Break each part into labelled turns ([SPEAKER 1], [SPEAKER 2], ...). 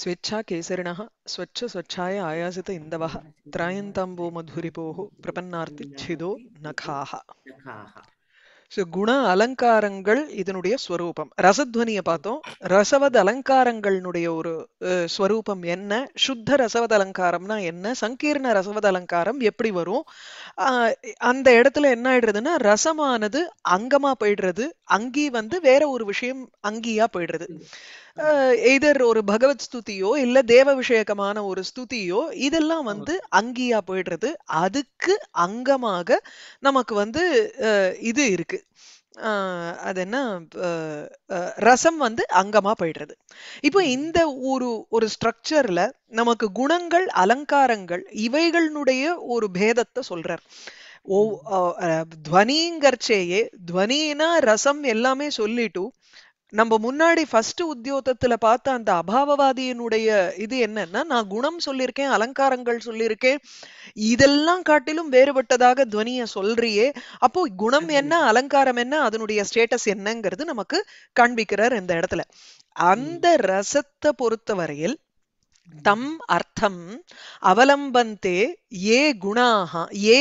[SPEAKER 1] स्वेच्छा केसरिणः ஆயாசித स्वच्छाय आयासित इन्दवः त्रायन्ताम्बो பிரபன்னார்த்தி சிதோ நகாஹ ஸோ குண அலங்காரங்கள் இதனுடைய ஸ்வரூபம் ரசத்வனியை பார்த்தோம் ரசவத் அலங்காரங்களுடைய ஒரு ஸ்வரூபம் என்ன சுத்த ரசவத் அலங்காரம்னா என்ன சங்கீர்ண ரசவத் அலங்காரம் எப்படி வரும் அந்த இடத்துல என்ன ஆயிடுறதுன்னா ரசமானது அங்கமா போயிடுறது அங்கி வந்து வேற ஒரு விஷயம் அங்கியா போயிடுறது எதர் ஒரு பகவத் ஸ்துதியோ இல்ல தேவ விஷயகமான ஒரு ஸ்துதியோ இதெல்லாம் வந்து அங்கியா போயிடுறது அதுக்கு அங்கமாக நமக்கு வந்து இது இருக்கு அது என்ன ரசம் வந்து அங்கமா போயிடுறது இப்போ இந்த ஒரு ஒரு ஸ்ட்ரக்சர்ல நமக்கு குணங்கள் அலங்காரங்கள் இவைகளுடைய ஒரு பேதத்தை சொல்றார் ஓ துவனிங்கர்ச்சேயே துவனினா ரசம் எல்லாமே சொல்லிட்டு நம்ம முன்னாடி ஃபர்ஸ்ட் உத்தியோகத்துல பார்த்த அந்த அபாவவாதியினுடைய இது என்னன்னா நான் குணம் சொல்லியிருக்கேன் அலங்காரங்கள் சொல்லியிருக்கேன் இதெல்லாம் காட்டிலும் வேறுபட்டதாக துவனிய சொல்றியே அப்போ குணம் என்ன அலங்காரம் என்ன அதனுடைய ஸ்டேட்டஸ் என்னங்கிறது நமக்கு காண்பிக்கிறார் இந்த இடத்துல அந்த ரசத்தை பொறுத்தவரையில் தம் அர்த்தம் அவலம்பந்தே ஏ குணாக ஏ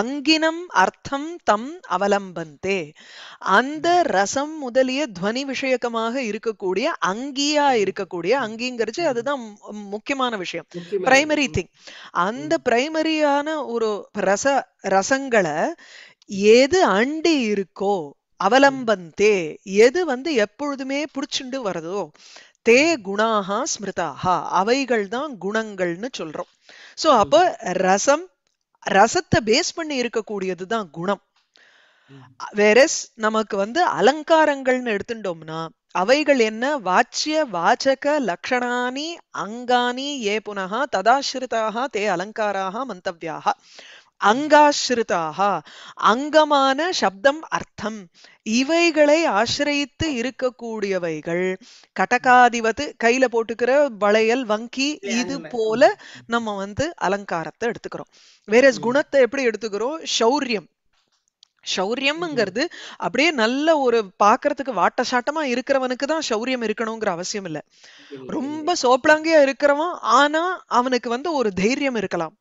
[SPEAKER 1] அங்கினம் அர்த்தம் தம் அவலம்பந்தே அந்த ரசம் முதலிய துவனி விஷயக்கமாக இருக்கக்கூடிய அங்கியா இருக்கக்கூடிய அங்கிங்கிறது அதுதான் முக்கியமான விஷயம் பிரைமரி திங் அந்த பிரைமரியான ஒரு ரச ரசங்களை எது அண்டி இருக்கோ அவலம்பந்தே எது வந்து எப்பொழுதுமே புடிச்சுண்டு வருதோ தே குணாகா ஸ்மிருதாகா அவைகள் தான் குணங்கள்னு சொல்றோம் ஸோ அப்ப ரசம் ரசத்தை பேஸ் பண்ணி இருக்கக்கூடியது தான் குணம் வேற நமக்கு வந்து அலங்காரங்கள்னு எடுத்துட்டோம்னா அவைகள் என்ன வாச்சிய வாச்சக லக்ஷணானி அங்கானி ஏ புனகா ததாசிரிதாக தே அலங்காராக மந்தவியாக அங்காஸ்ருதாகா அங்கமான சப்தம் அர்த்தம் இவைகளை ஆசிரயித்து இருக்கக்கூடியவைகள் கடகாதிபத்து கையில போட்டுக்கிற வளையல் வங்கி இது போல நம்ம வந்து அலங்காரத்தை எடுத்துக்கிறோம் வேற குணத்தை எப்படி எடுத்துக்கிறோம் சௌரியம் சௌரியம்ங்கிறது அப்படியே நல்ல ஒரு பாக்குறதுக்கு வாட்ட சாட்டமா இருக்கிறவனுக்கு தான் சௌரியம் இருக்கணுங்கிற அவசியம் இல்ல ரொம்ப சோப்பலாங்கியா இருக்கிறவன் ஆனா அவனுக்கு வந்து ஒரு தைரியம் இருக்கலாம்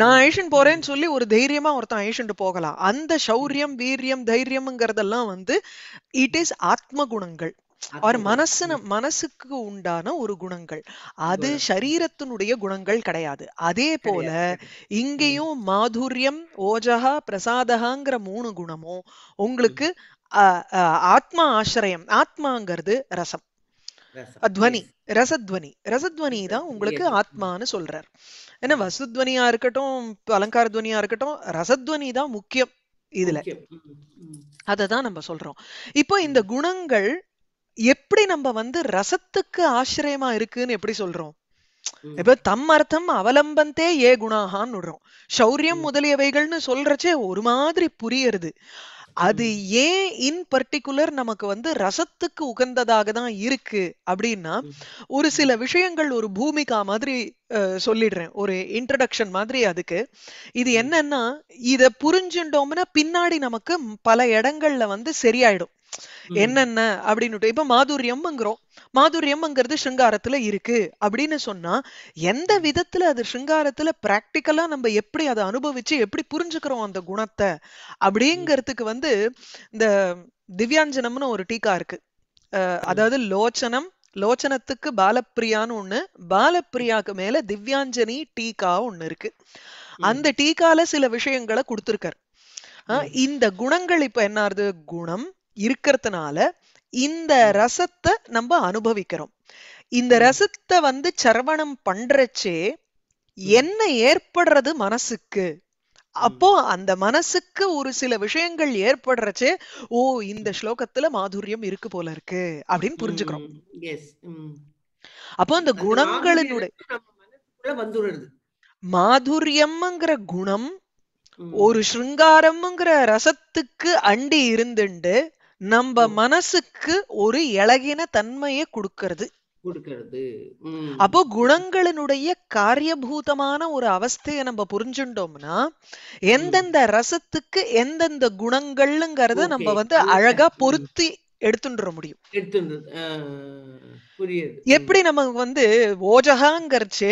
[SPEAKER 1] நான் ஏஷன் போறேன்னு சொல்லி ஒரு தைரியமா ஒருத்தன் ஏஷன்ட்டு போகலாம் அந்த சௌரியம் வீரியம் தைரியம்ங்கிறதெல்லாம் வந்து இட் இஸ் ஆத்ம குணங்கள் அவர் மனசு மனசுக்கு உண்டான ஒரு குணங்கள் அது சரீரத்தினுடைய குணங்கள் கிடையாது அதே போல இங்கேயும் மாதுரியம் ஓஜகா பிரசாதகாங்கிற மூணு குணமும் உங்களுக்கு ஆத்மா ஆசிரயம் ஆத்மாங்கிறது ரசம் அத்வனி ரசத்வனி ரசத்வனி தான் உங்களுக்கு ஆத்மான்னு சொல்றார் ஏன்னா வசுத்வனியா இருக்கட்டும் அலங்கார துவனியா இருக்கட்டும் ரசத்வனி தான் முக்கியம் இதுல அததான் நம்ம சொல்றோம் இப்போ இந்த குணங்கள் எப்படி நம்ம வந்து ரசத்துக்கு ஆசிரியமா இருக்குன்னு எப்படி சொல்றோம் இப்ப தம் அர்த்தம் அவலம்பந்தே ஏ குணாகான்னு விடுறோம் சௌரியம் முதலியவைகள்னு சொல்றச்சே ஒரு மாதிரி புரியறது அது ஏன் இன் பர்டிகுலர் நமக்கு வந்து ரசத்துக்கு உகந்ததாக தான் இருக்கு அப்படின்னா ஒரு சில விஷயங்கள் ஒரு பூமிகா மாதிரி சொல்லிடுறேன் ஒரு இன்ட்ரடக்ஷன் மாதிரி அதுக்கு இது என்னன்னா இத புரிஞ்சுட்டோம்னா பின்னாடி நமக்கு பல இடங்கள்ல வந்து சரியாயிடும் என்னென்ன அப்படின்னு இப்ப மாதுரியம்ங்கிறோம் மாதுரியம்ங்கிறது ஸ்ருங்காரத்துல இருக்கு அப்படின்னு சொன்னா எந்த விதத்துல அது ஸ்ருங்காரத்துல பிராக்டிக்கலா நம்ம எப்படி அதை அனுபவிச்சு எப்படி புரிஞ்சுக்கிறோம் அந்த குணத்தை அப்படிங்கிறதுக்கு வந்து இந்த திவ்யாஞ்சனம்னு ஒரு டீக்கா இருக்கு அதாவது லோச்சனம் லோச்சனத்துக்கு பாலப்பிரியான்னு ஒண்ணு பாலப்பிரியாக்கு மேல திவ்யாஞ்சனி டீக்கா ஒண்ணு இருக்கு அந்த டீக்கால சில விஷயங்களை கொடுத்துருக்காரு இந்த குணங்கள் இப்ப என்ன குணம் இருக்கிறதுனால இந்த ரசத்தை நம்ம அனுபவிக்கிறோம் இந்த ரசத்தை வந்து சரவணம் பண்றச்சே என்ன ஏற்படுறது மனசுக்கு அப்போ அந்த மனசுக்கு ஒரு சில விஷயங்கள் ஏற்படுறச்சே ஓ இந்த ஸ்லோகத்துல மாதுரியம் இருக்கு போல இருக்கு அப்படின்னு புரிஞ்சுக்கிறோம் அப்போ அந்த குணங்களினுடைய மாதுரியம்ங்கிற குணம் ஒரு ஸ்ருங்காரம்ங்கிற ரசத்துக்கு அண்டி இருந்துண்டு நம்ம மனசுக்கு ஒரு இழகின தன்மையை கொடுக்கறது அப்போ குணங்களினுடைய காரியபூதமான ஒரு அவஸ்தையை நம்ம புரிஞ்சுட்டோம்னா எந்தெந்த ரசத்துக்கு எந்தெந்த குணங்கள்ங்கிறத நம்ம வந்து அழகா பொருத்தி எடுத்துட்டு முடியும் எப்படி நமக்கு வந்து ஓஜகாங்கிறச்சு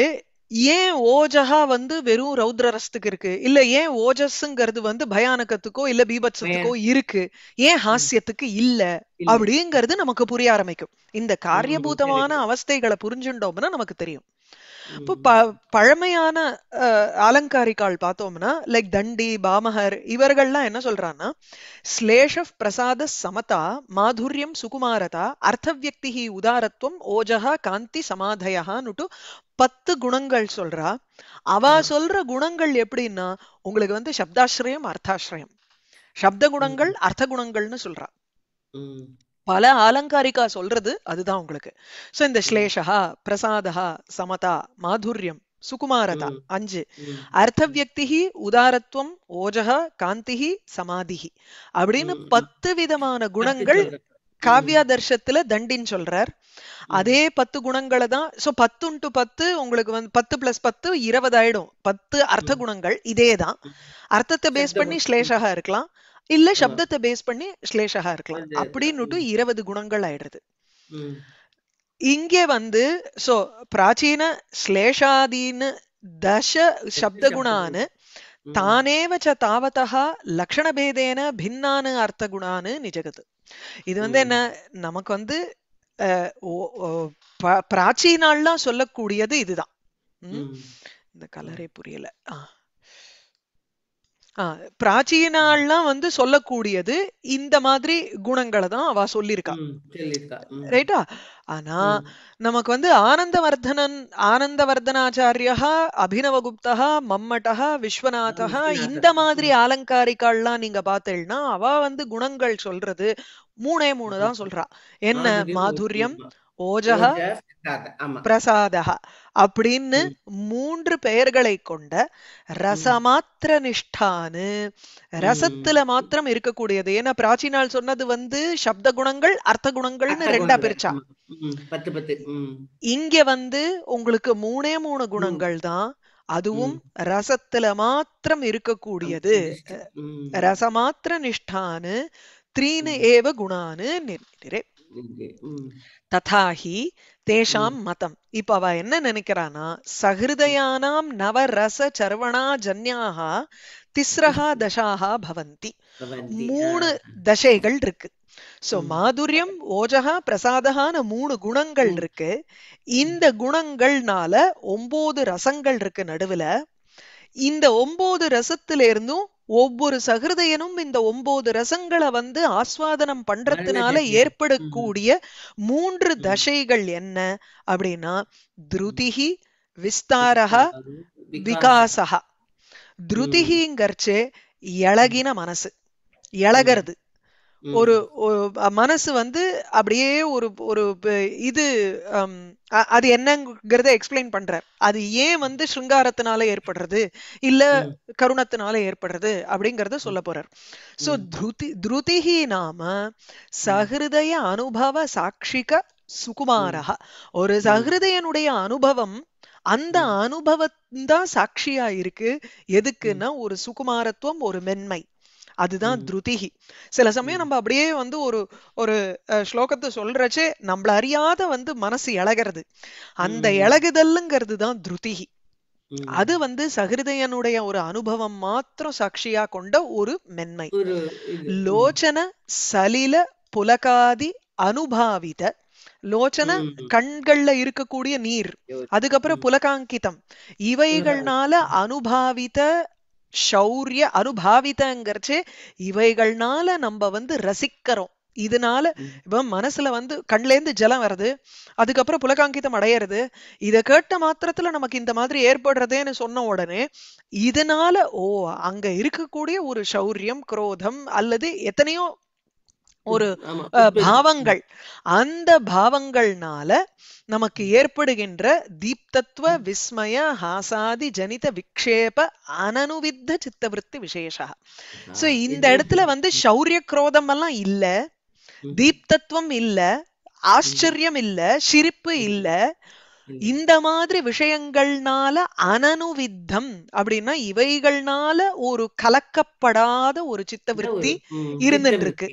[SPEAKER 1] ஏன் ஓஜஹா வந்து வெறும் ரௌத்ரஸ்துக்கு இருக்கு இல்ல ஏன் ஓஜஸ்ங்கிறது வந்து பயானகத்துக்கோ இல்ல பீபத்ஸத்துக்கோ இருக்கு ஏன் ஹாஸ்யத்துக்கு இல்ல அப்படிங்கிறது நமக்கு புரிய ஆரம்பிக்கும் இந்த காரியபூதமான அவஸ்தைகளை புரிஞ்சுட்டோம்னா நமக்கு தெரியும் இப்போ ப பழமையான அலங்காரிக்கால் பார்த்தோம்னா லைக் தண்டி பாமஹர் இவர்கள்லாம் என்ன சொல்றான்னா ஸ்லேஷ பிரசாத சமதா மாதுரியம் சுகுமாரதா அர்த்தவியக்தி உதாரத்துவம் ஓஜஹா காந்தி சமாதயான்னுட்டு பத்து குணங்கள் சொல்றா அவ சொல்ற குணங்கள் எப்படின்னா உங்களுக்கு வந்து சப்தாஸ்ரயம் அர்த்தாஸ்ரயம் சப்த குணங்கள் அர்த்த குணங்கள்னு சொல்றா பல ஆலங்காரிக்கா சொல்றது அதுதான் உங்களுக்கு சோ இந்த ஸ்லேஷகா பிரசாதா சமதா மாதுரியம் சுகுமாரதா அஞ்சு அர்த்தவியக்திகி உதாரத்துவம் ஓஜக காந்திகி சமாதிகி அப்படின்னு பத்து விதமான குணங்கள் காவியாதர்ஷத்துல தண்டின்னு சொல்றார் அதே பத்து குணங்களை தான் சோ பத்து டு பத்து உங்களுக்கு வந்து பத்து பிளஸ் பத்து ஆயிடும் பத்து அர்த்த குணங்கள் இதே தான் அர்த்தத்தை பேஸ் பண்ணி ஸ்லேஷகா இருக்கலாம் இல்ல சப்தத்தை பேஸ் பண்ணி ஸ்லேஷகா இருக்கலாம் அப்படின்னுட்டு இருபது குணங்கள் ஆயிடுறது இங்கே வந்து சோ பிராச்சீன ஸ்லேஷாதீன்னு தச சப்தகுணான்னு தானேவச்ச ச தாவதா லக்ஷணபேதேன பின்னான்னு குணான்னு நிஜகத்து இது வந்து என்ன நமக்கு வந்து பிராச்சீனாலாம் சொல்லக்கூடியது இதுதான் இந்த கலரே புரியல ஆஹ் பிராச்சீனாலாம் வந்து சொல்லக்கூடியது இந்த மாதிரி குணங்களை தான் அவ சொல்லிருக்கா ரைட்டா ஆனா நமக்கு வந்து ஆனந்தவர்தனன் ஆனந்தவர்தனாச்சாரியா அபினவகுப்தா மம்மட்டா விஸ்வநாதா இந்த மாதிரி ஆலங்காரிக்காள்லாம் நீங்க பார்த்தேன்னா அவ வந்து குணங்கள் சொல்றது மூணே மூணு தான் சொல்றா என்ன மாதுரியம் ஓஜக அப்படின்னு மூன்று பெயர்களை கொண்ட ரசமாத்திர நிஷ்டானு ரசத்துல மாத்திரம் இருக்கக்கூடியது ஏன்னா பிராச்சினால் சொன்னது வந்து சப்த குணங்கள் அர்த்த குணங்கள்னு ரெண்டா பிரிச்சா இங்க வந்து உங்களுக்கு மூணே மூணு குணங்கள் தான் அதுவும் ரசத்துல மாத்திரம் இருக்கக்கூடியது ரசமாத்திர நிஷ்டானு த்ரீனு ஏவ குணானு நிற்கிறேன் ததாஹி தேஷாம் மதம் இப்ப அவ என்ன நினைக்கிறானா நவ நவரச சர்வணா ஜன்யாகா திஸ்ரஹா தசாகா பவந்தி மூணு தசைகள் இருக்கு சோ மாதுரியம் ஓஜகா பிரசாதகான மூணு குணங்கள் இருக்கு இந்த குணங்கள்னால ஒன்பது ரசங்கள் இருக்கு நடுவுல இந்த ஒன்பது ரசத்துல இருந்தும் ஒவ்வொரு சகிருதயனும் இந்த ஒன்பது ரசங்களை வந்து ஆஸ்வாதனம் பண்றதுனால ஏற்படக்கூடிய மூன்று தசைகள் என்ன அப்படின்னா திருதிகி விஸ்தாரகா விகாசகா திருதிகிங்கிறச்சே இழகின மனசு இழகிறது ஒரு மனசு வந்து அப்படியே ஒரு ஒரு இது அது என்னங்கிறத எக்ஸ்பிளைன் பண்ற அது ஏன் வந்து ஸ்ருங்காரத்தினால ஏற்படுறது இல்ல கருணத்தினால ஏற்படுறது அப்படிங்கறத சொல்ல போறார் சோ துருதி துருதிஹி நாம சஹிருதய அனுபவ சாட்சிக சுகுமாரா ஒரு சஹிருதயனுடைய அனுபவம் அந்த அனுபவம் தான் சாட்சியா இருக்கு எதுக்குன்னா ஒரு சுகுமாரத்துவம் ஒரு மென்மை அதுதான் துருதிகி சில சமயம் நம்ம அப்படியே வந்து ஒரு ஒரு ஸ்லோகத்தை சொல்றச்சே நம்மள அறியாத வந்து மனசு இழகிறது அந்த இழகுதல்ங்கிறது தான் துருதிகி அது வந்து சகிருதயனுடைய ஒரு அனுபவம் மாத்திரம் சாட்சியா கொண்ட ஒரு மென்மை லோச்சன சலில புலகாதி அனுபாவித லோச்சன கண்கள்ல இருக்கக்கூடிய நீர் அதுக்கப்புறம் புலகாங்கிதம் இவைகள்னால அனுபாவித சௌரிய அனுபாவிதங்கிறச்சு இவைகள்னால நம்ம வந்து ரசிக்கிறோம் இதனால இப்ப மனசுல வந்து கண்லேருந்து ஜலம் வருது அதுக்கப்புறம் புலகாங்கிதம் அடையிறது இதை கேட்ட மாத்திரத்துல நமக்கு இந்த மாதிரி ஏற்படுறதேன்னு சொன்ன உடனே இதனால ஓ அங்க இருக்கக்கூடிய ஒரு சௌரியம் குரோதம் அல்லது எத்தனையோ ஒரு பாவங்கள் அந்த பாவங்கள்னால நமக்கு ஏற்படுகின்ற தீப்தத்துவ விஸ்மய ஹாசாதி ஜனித விக்ஷேப அனனுவித்த சித்தவருத்தி விசேஷா சோ இந்த இடத்துல வந்து சௌரிய குரோதம் எல்லாம் இல்ல தீப்தத்துவம் இல்ல ஆச்சரியம் இல்ல சிரிப்பு இல்ல இந்த மாதிரி விஷயங்கள்னால அனனுவித்தம் அப்படின்னா இவைகள்னால ஒரு கலக்கப்படாத ஒரு சித்தவருத்தி இருந்துட்டு இருக்கு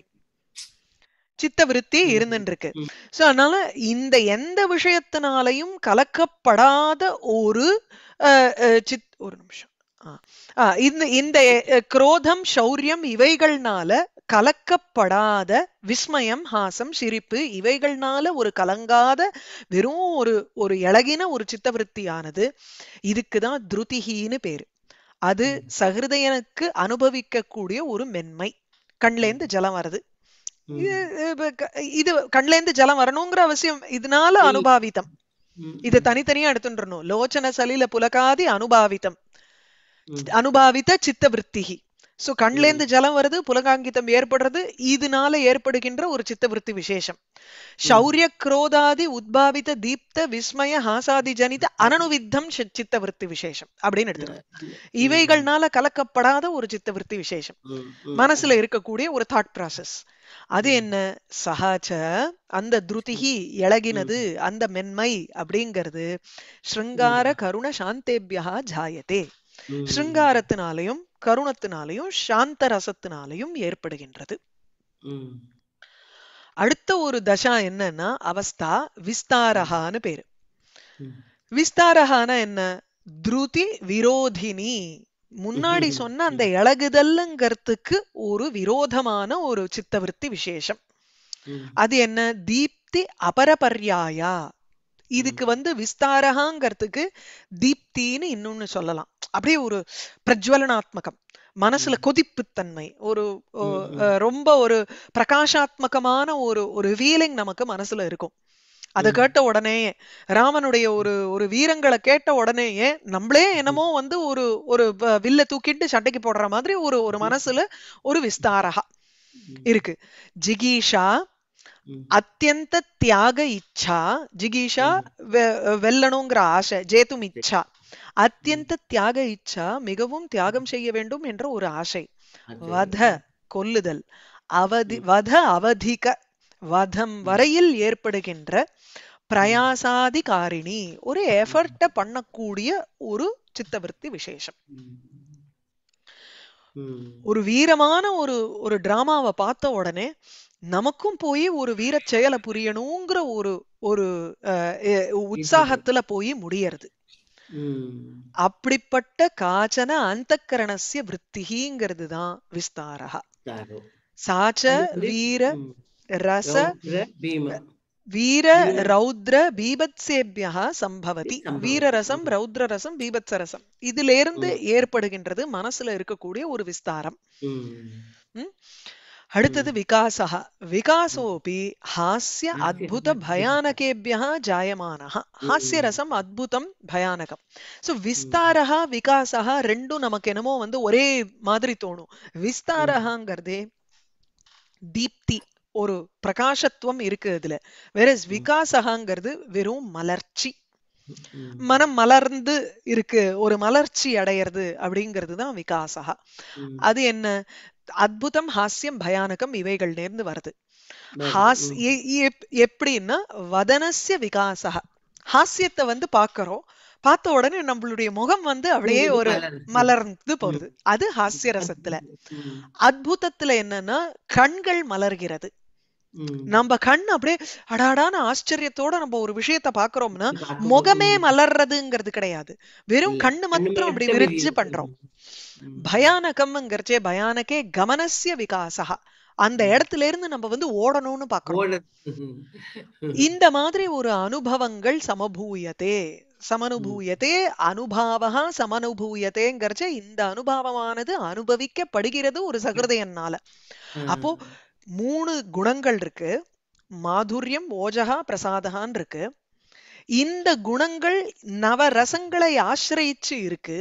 [SPEAKER 1] சித்த விருத்தி இருந்துருக்கு சோ அதனால இந்த எந்த விஷயத்தினாலையும் கலக்கப்படாத ஒரு சித் ஒரு நிமிஷம் இந்த இந்த குரோதம் சௌரியம் இவைகள்னால கலக்கப்படாத விஸ்மயம் ஹாசம் சிரிப்பு இவைகள்னால ஒரு கலங்காத வெறும் ஒரு ஒரு இழகின ஒரு சித்தவருத்தியானது இதுக்குதான் துருதிகின்னு பேரு அது சகிருதயனுக்கு அனுபவிக்கக்கூடிய ஒரு மென்மை கண்லேந்து ஜலம் வருது இது கண்ல இருந்து ஜலம் வரணுங்கிற அவசியம் இதனால அனுபாவிதம் இது தனித்தனியா எடுத்துட்டு லோச்சன சலில புலகாதி அனுபாவிதம் அனுபாவித சித்த விற்த்திகி சோ கண்லேருந்து ஜலம் வருது புலகாங்கித்தம் ஏற்படுறது இதனால ஏற்படுகின்ற ஒரு சித்தவருத்தி விசேஷம் சௌரிய குரோதாதி உத்பாவித தீப்த விஸ்மய ஹாசாதி ஜனித அனனுவித்தம் சித்தவருத்தி விசேஷம் அப்படின்னு எடுத்துக்கணும் இவைகள்னால கலக்கப்படாத ஒரு சித்தவருத்தி விசேஷம் மனசுல இருக்கக்கூடிய ஒரு தாட் ப்ராசஸ் அது என்ன சகாச்ச அந்த துருதிகி இழகினது அந்த மென்மை அப்படிங்கிறது ஸ்ருங்கார கருண சாந்தேபியா ஜாயதே ஸ்ருங்காரத்தினாலையும் கருணத்தினாலையும் சாந்த ரசத்தினாலையும் ஏற்படுகின்றது அடுத்த ஒரு தசா என்னன்னா அவஸ்தா விஸ்தாரஹான்னு பேரு விஸ்தாரஹான என்ன துருதி விரோதினி முன்னாடி சொன்ன அந்த இழகுதல்லுங்கிறதுக்கு ஒரு விரோதமான ஒரு சித்தவருத்தி விசேஷம் அது என்ன தீப்தி அபரபர்யாயா இதுக்கு வந்து விஸ்தாரகாங்கிறதுக்கு தீப்தின்னு இன்னொன்னு சொல்லலாம் அப்படியே ஒரு பிரஜ்வலனாத்மகம் மனசுல கொதிப்பு தன்மை ஒரு ரொம்ப ஒரு பிரகாஷாத்மகமான ஒரு ஒரு ஃபீலிங் நமக்கு மனசுல இருக்கும் அதை கேட்ட உடனேயே ராமனுடைய ஒரு ஒரு வீரங்களை கேட்ட உடனேயே நம்மளே என்னமோ வந்து ஒரு ஒரு வில்ல தூக்கிட்டு சட்டைக்கு போடுற மாதிரி ஒரு ஒரு மனசுல ஒரு விஸ்தாரகா இருக்கு ஜிகீஷா அத்தியந்த தியாக இச்சா ஜிகீஷா வெல்லணுங்கிற ஆசை ஜேத்தும் இச்சா அத்தியந்த தியாக இச்சா மிகவும் தியாகம் செய்ய வேண்டும் என்ற ஒரு ஆசை வத கொல்லுதல் அவதி வத அவதிக வதம் வரையில் ஏற்படுகின்ற பிரயாசாதிகாரிணி ஒரு எஃபர்ட்ட பண்ணக்கூடிய ஒரு சித்தவருத்தி விசேஷம் ஒரு வீரமான ஒரு ஒரு டிராமாவை பார்த்த உடனே நமக்கும் போய் ஒரு வீர செயலை புரியணுங்கிற ஒரு ஒரு உற்சாகத்துல போய் முடியறது அப்படிப்பட்ட காச்சன அந்தக்கரணசிய விற்த்திங்கிறது தான் விஸ்தாரா சாச்ச வீர ரச வீர ரௌத்ர பீபத்சேபியா சம்பவதி வீரரசம் ரௌத்ர ரசம் பீபத்சரசம் இதுல இருந்து ஏற்படுகின்றது மனசுல இருக்கக்கூடிய ஒரு விஸ்தாரம் அடுத்தது ஹாஸ்ய அத்புத हास्य अद्भुतभयानकेभ्यः ஹாஸ்ய ரசம் அத்புதம் பயானகம் சோ விஸ்தாரா விகாசா ரெண்டும் நமக்கு என்னமோ வந்து ஒரே மாதிரி தோணும் விஸ்தாரஹாங்கிறதே தீப்தி ஒரு பிரகாசத்துவம் இருக்கு அதுல வேற விகாசகாங்கிறது வெறும் மலர்ச்சி மனம் மலர்ந்து இருக்கு ஒரு மலர்ச்சி அடையிறது அப்படிங்கிறது தான் விகாசகா அது என்ன அத்தம் ஹாஸ்யம் பயானகம் இவைகள் நேர்ந்து வருது ஹாஸ் எப்படின்னா வதனசிய விகாசகா ஹாஸ்யத்தை வந்து பாக்குறோம் பார்த்த உடனே நம்மளுடைய முகம் வந்து அப்படியே ஒரு மலர்ந்து போகுது அது ஹாஸ்ய ரசத்துல அத்புதத்துல என்னன்னா கண்கள் மலர்கிறது நம்ம கண் அப்படியே அடாடான ஆச்சரியத்தோட நம்ம ஒரு விஷயத்த பாக்குறோம்னா முகமே மலர்றதுங்கிறது கிடையாது வெறும் கண்ணு மாத்திரம் அப்படி விரிச்சு பண்றோம் பயானகம்ங்கிறச்சே பயானக்கே கமனசிய விகாசகா அந்த இடத்துல இருந்து நம்ம வந்து ஓடணும்னு பாக்கிறோம் இந்த மாதிரி ஒரு அனுபவங்கள் சமபூயதே சமனுபூயத்தே அனுபாவகா சமனுபூயத்தேங்கிறச்ச இந்த அனுபவமானது அனுபவிக்கப்படுகிறது ஒரு சகிருதையனால அப்போ மூணு குணங்கள் இருக்கு மாதுரியம் ஓஜகா பிரசாதகான் இருக்கு இந்த குணங்கள் நவரசங்களை ஆசிரயிச்சு இருக்கு